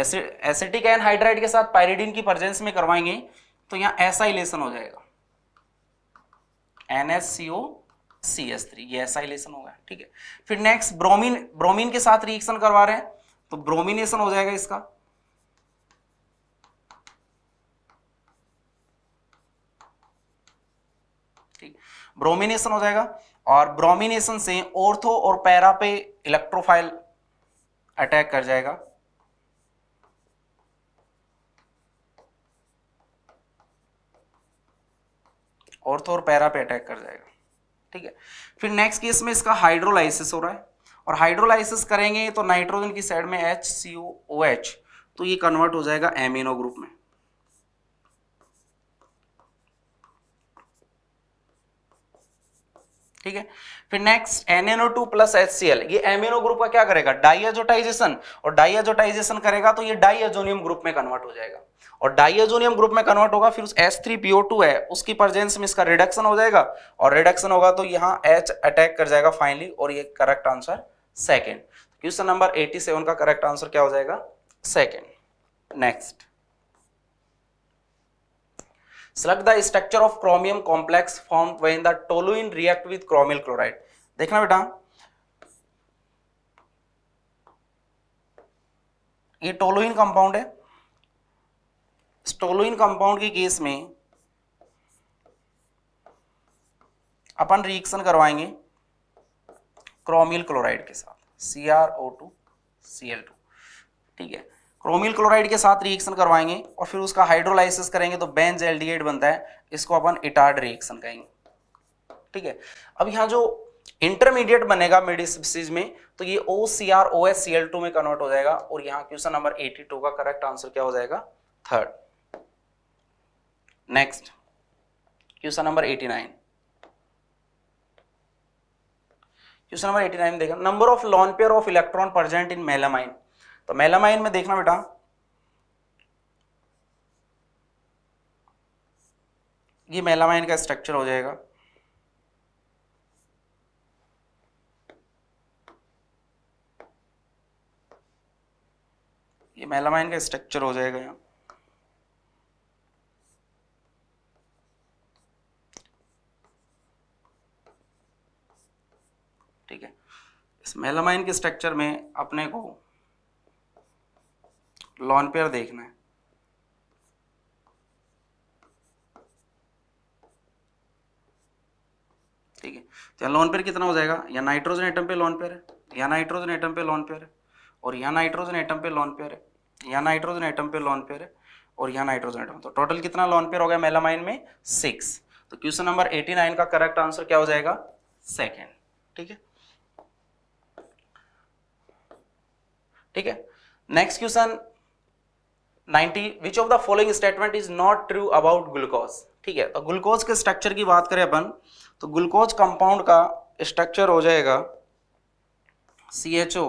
एसिटिक एनहाइड्राइड के साथ पायरिडीन की प्रेजेंस में करवाएंगे तो यहाँ एसाइलेशन हो जाएगा N S CO C S three ये एसाइलेशन होगा ठीक है फिर नेक्स्ट ब्रोमीन ब्रोमीन के साथ रिएक्शन करवा रहे हैं तो ब्रोमिनेशन हो जाएगा इसका ठीक ब्रोमिनेशन हो जाएगा और ब्रोमिनेशन से ऑर्थो और पैरा पे इलेक्ट्रोफाइल अटैक कर जाएगा और तो और पैरा पे अटैक कर जाएगा ठीक है फिर नेक्स्ट केस में इसका हाइड्रोलाइसिस हो रहा है और हाइड्रोलाइसिस करेंगे तो नाइट्रोजन की साइड में एच सी ओ एच तो ये कन्वर्ट हो जाएगा एमिनो ग्रुप में ठीक है फिर नेक्स्ट टू प्लस एल ये एमिनो ग्रुप का क्या करेगा डाइजोटाइजेशन और डाइजोटाइजेशन करेगा तो ये डाइएजोनियम ग्रुप में कन्वर्ट हो जाएगा और डाइजोनियम ग्रुप में कन्वर्ट होगा फिर उस टू है उसकी प्रेजेंस में इसका रिडक्शन हो जाएगा और रिडक्शन होगा तो यहाँ एच अटैक कर जाएगा फाइनली और ये correct answer second question number seven का करेक्ट आंसर क्या हो जाएगा second next select the structure of chromium complex formed when the toluene react with chromium chloride देखना बेटा ये टोलोइन कंपाउंड है टोलोइन कंपाउंड के केस में अपन रिएक्शन करवाएंगे क्रोमियल क्लोराइड के साथ C R O two C L two ठीक है क्रोमिल क्लोराइड के साथ रिएक्शन करवाएंगे और फिर उसका हाइड्रोलाइसिस करेंगे तो बेंज एल्डिहाइड बनता है इसको अपन इटार्ड रिएक्शन कहेंगे ठीक है अब यहाँ जो इंटरमीडिएट बनेगा मेडिसिज में तो ये O C R O S C L two में कन्वर्ट हो जाएगा और यहाँ क्वेश्चन नंबर एटी टू का करेक्ट आंसर क्या हो जाएगा third next question number eighty nine question number eighty nine देखा number of lone pair of electron present in melamine तो मेलामाइन में देखना बेटा ये मेलामाइन का स्ट्रक्चर हो जाएगा ये मेलामाइन का स्ट्रक्चर हो जाएगा यहाँ ठीक है इस मेलामाइन के स्ट्रक्चर में अपने को लॉन पेयर देखना है ठीक है तो यहाँ लॉन पेयर कितना हो जाएगा या नाइट्रोजन एटम पे लॉन पेयर है या नाइट्रोजन एटम पे लॉन पेयर है और यहाँ नाइट्रोजन एटम पे लॉन पेयर है या नाइट्रोजन एटम पे लॉन पेयर है और यहाँ नाइट्रोजन एटम तो टोटल कितना लॉन पेयर हो गया मेलामाइन में सिक्स तो क्वेश्चन नंबर 89 का करेक्ट आंसर क्या हो जाएगा सेकेंड ठीक है ठीक है next question 90 which of the following statement is not true about glucose ठीक है तो ग्लूकोज के स्ट्रक्चर की बात करें अपन तो ग्लूकोज कंपाउंड का स्ट्रक्चर हो जाएगा C H O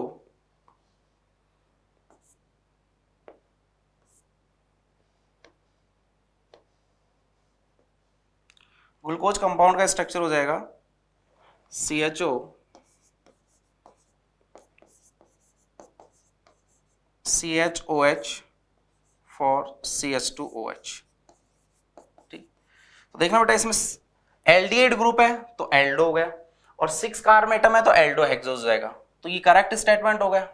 glucose compound का स्ट्रक्चर हो जाएगा C H O C H O H four C H two O H ठीक तो देखना बेटा इसमें एल डी एड ग्रुप है तो एल्डो हो गया और सिक्स कार्ब एटम है तो एल्डो हेक्सोज जाएगा तो ये करेक्ट स्टेटमेंट हो गया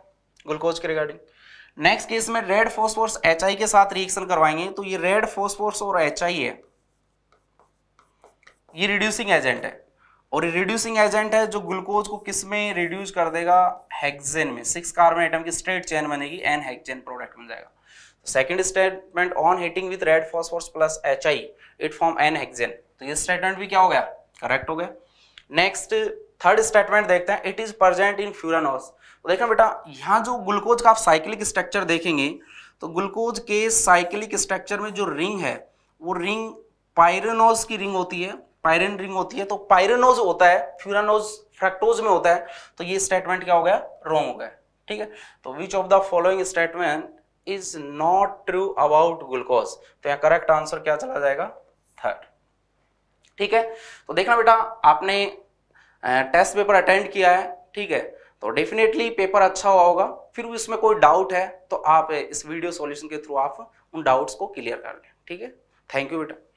ग्लूकोज के रिगार्डिंग नेक्स्ट केस में रेड फोस्फोर्स एच आई के साथ रिएक्शन करवाएंगे तो ये रेड फोस्फोर्स और एच आई है ये रिड्यूसिंग एजेंट है और ये रिड्यूसिंग एजेंट है जो ग्लूकोज को किस में रिड्यूस कर देगा हेक्सेन में सिक्स कार्बन आइटम की स्ट्रेट चेन बनेगी एन हेक्सेन प्रोडक्ट बन जाएगा second statement on heating with red phosphorus plus H I it form N hexane तो ये स्टेटमेंट भी क्या हो गया करेक्ट हो गया नेक्स्ट थर्ड स्टेटमेंट देखते हैं it is present in furanose तो देखना बेटा यहाँ जो ग्लूकोज का आप साइक्लिक स्ट्रक्चर देखेंगे तो ग्लूकोज के साइक्लिक स्ट्रक्चर में जो रिंग है वो रिंग पायरनोज की रिंग होती है पायरन रिंग होती है तो पायरनोज होता है फ्यूरानोज फ्रैक्टोज में होता है तो ये स्टेटमेंट क्या हो गया रॉन्ग हो गया ठीक है तो which of the following statement is not true about glucose तो यहाँ करेक्ट आंसर क्या चला जाएगा थर्ड ठीक है तो देखना बेटा आपने टेस्ट पेपर अटेंड किया है ठीक है तो डेफिनेटली पेपर अच्छा हुआ होगा फिर भी इसमें कोई डाउट है तो आप इस वीडियो सॉल्यूशन के थ्रू आप उन डाउट्स को क्लियर कर लें ठीक है थैंक यू बेटा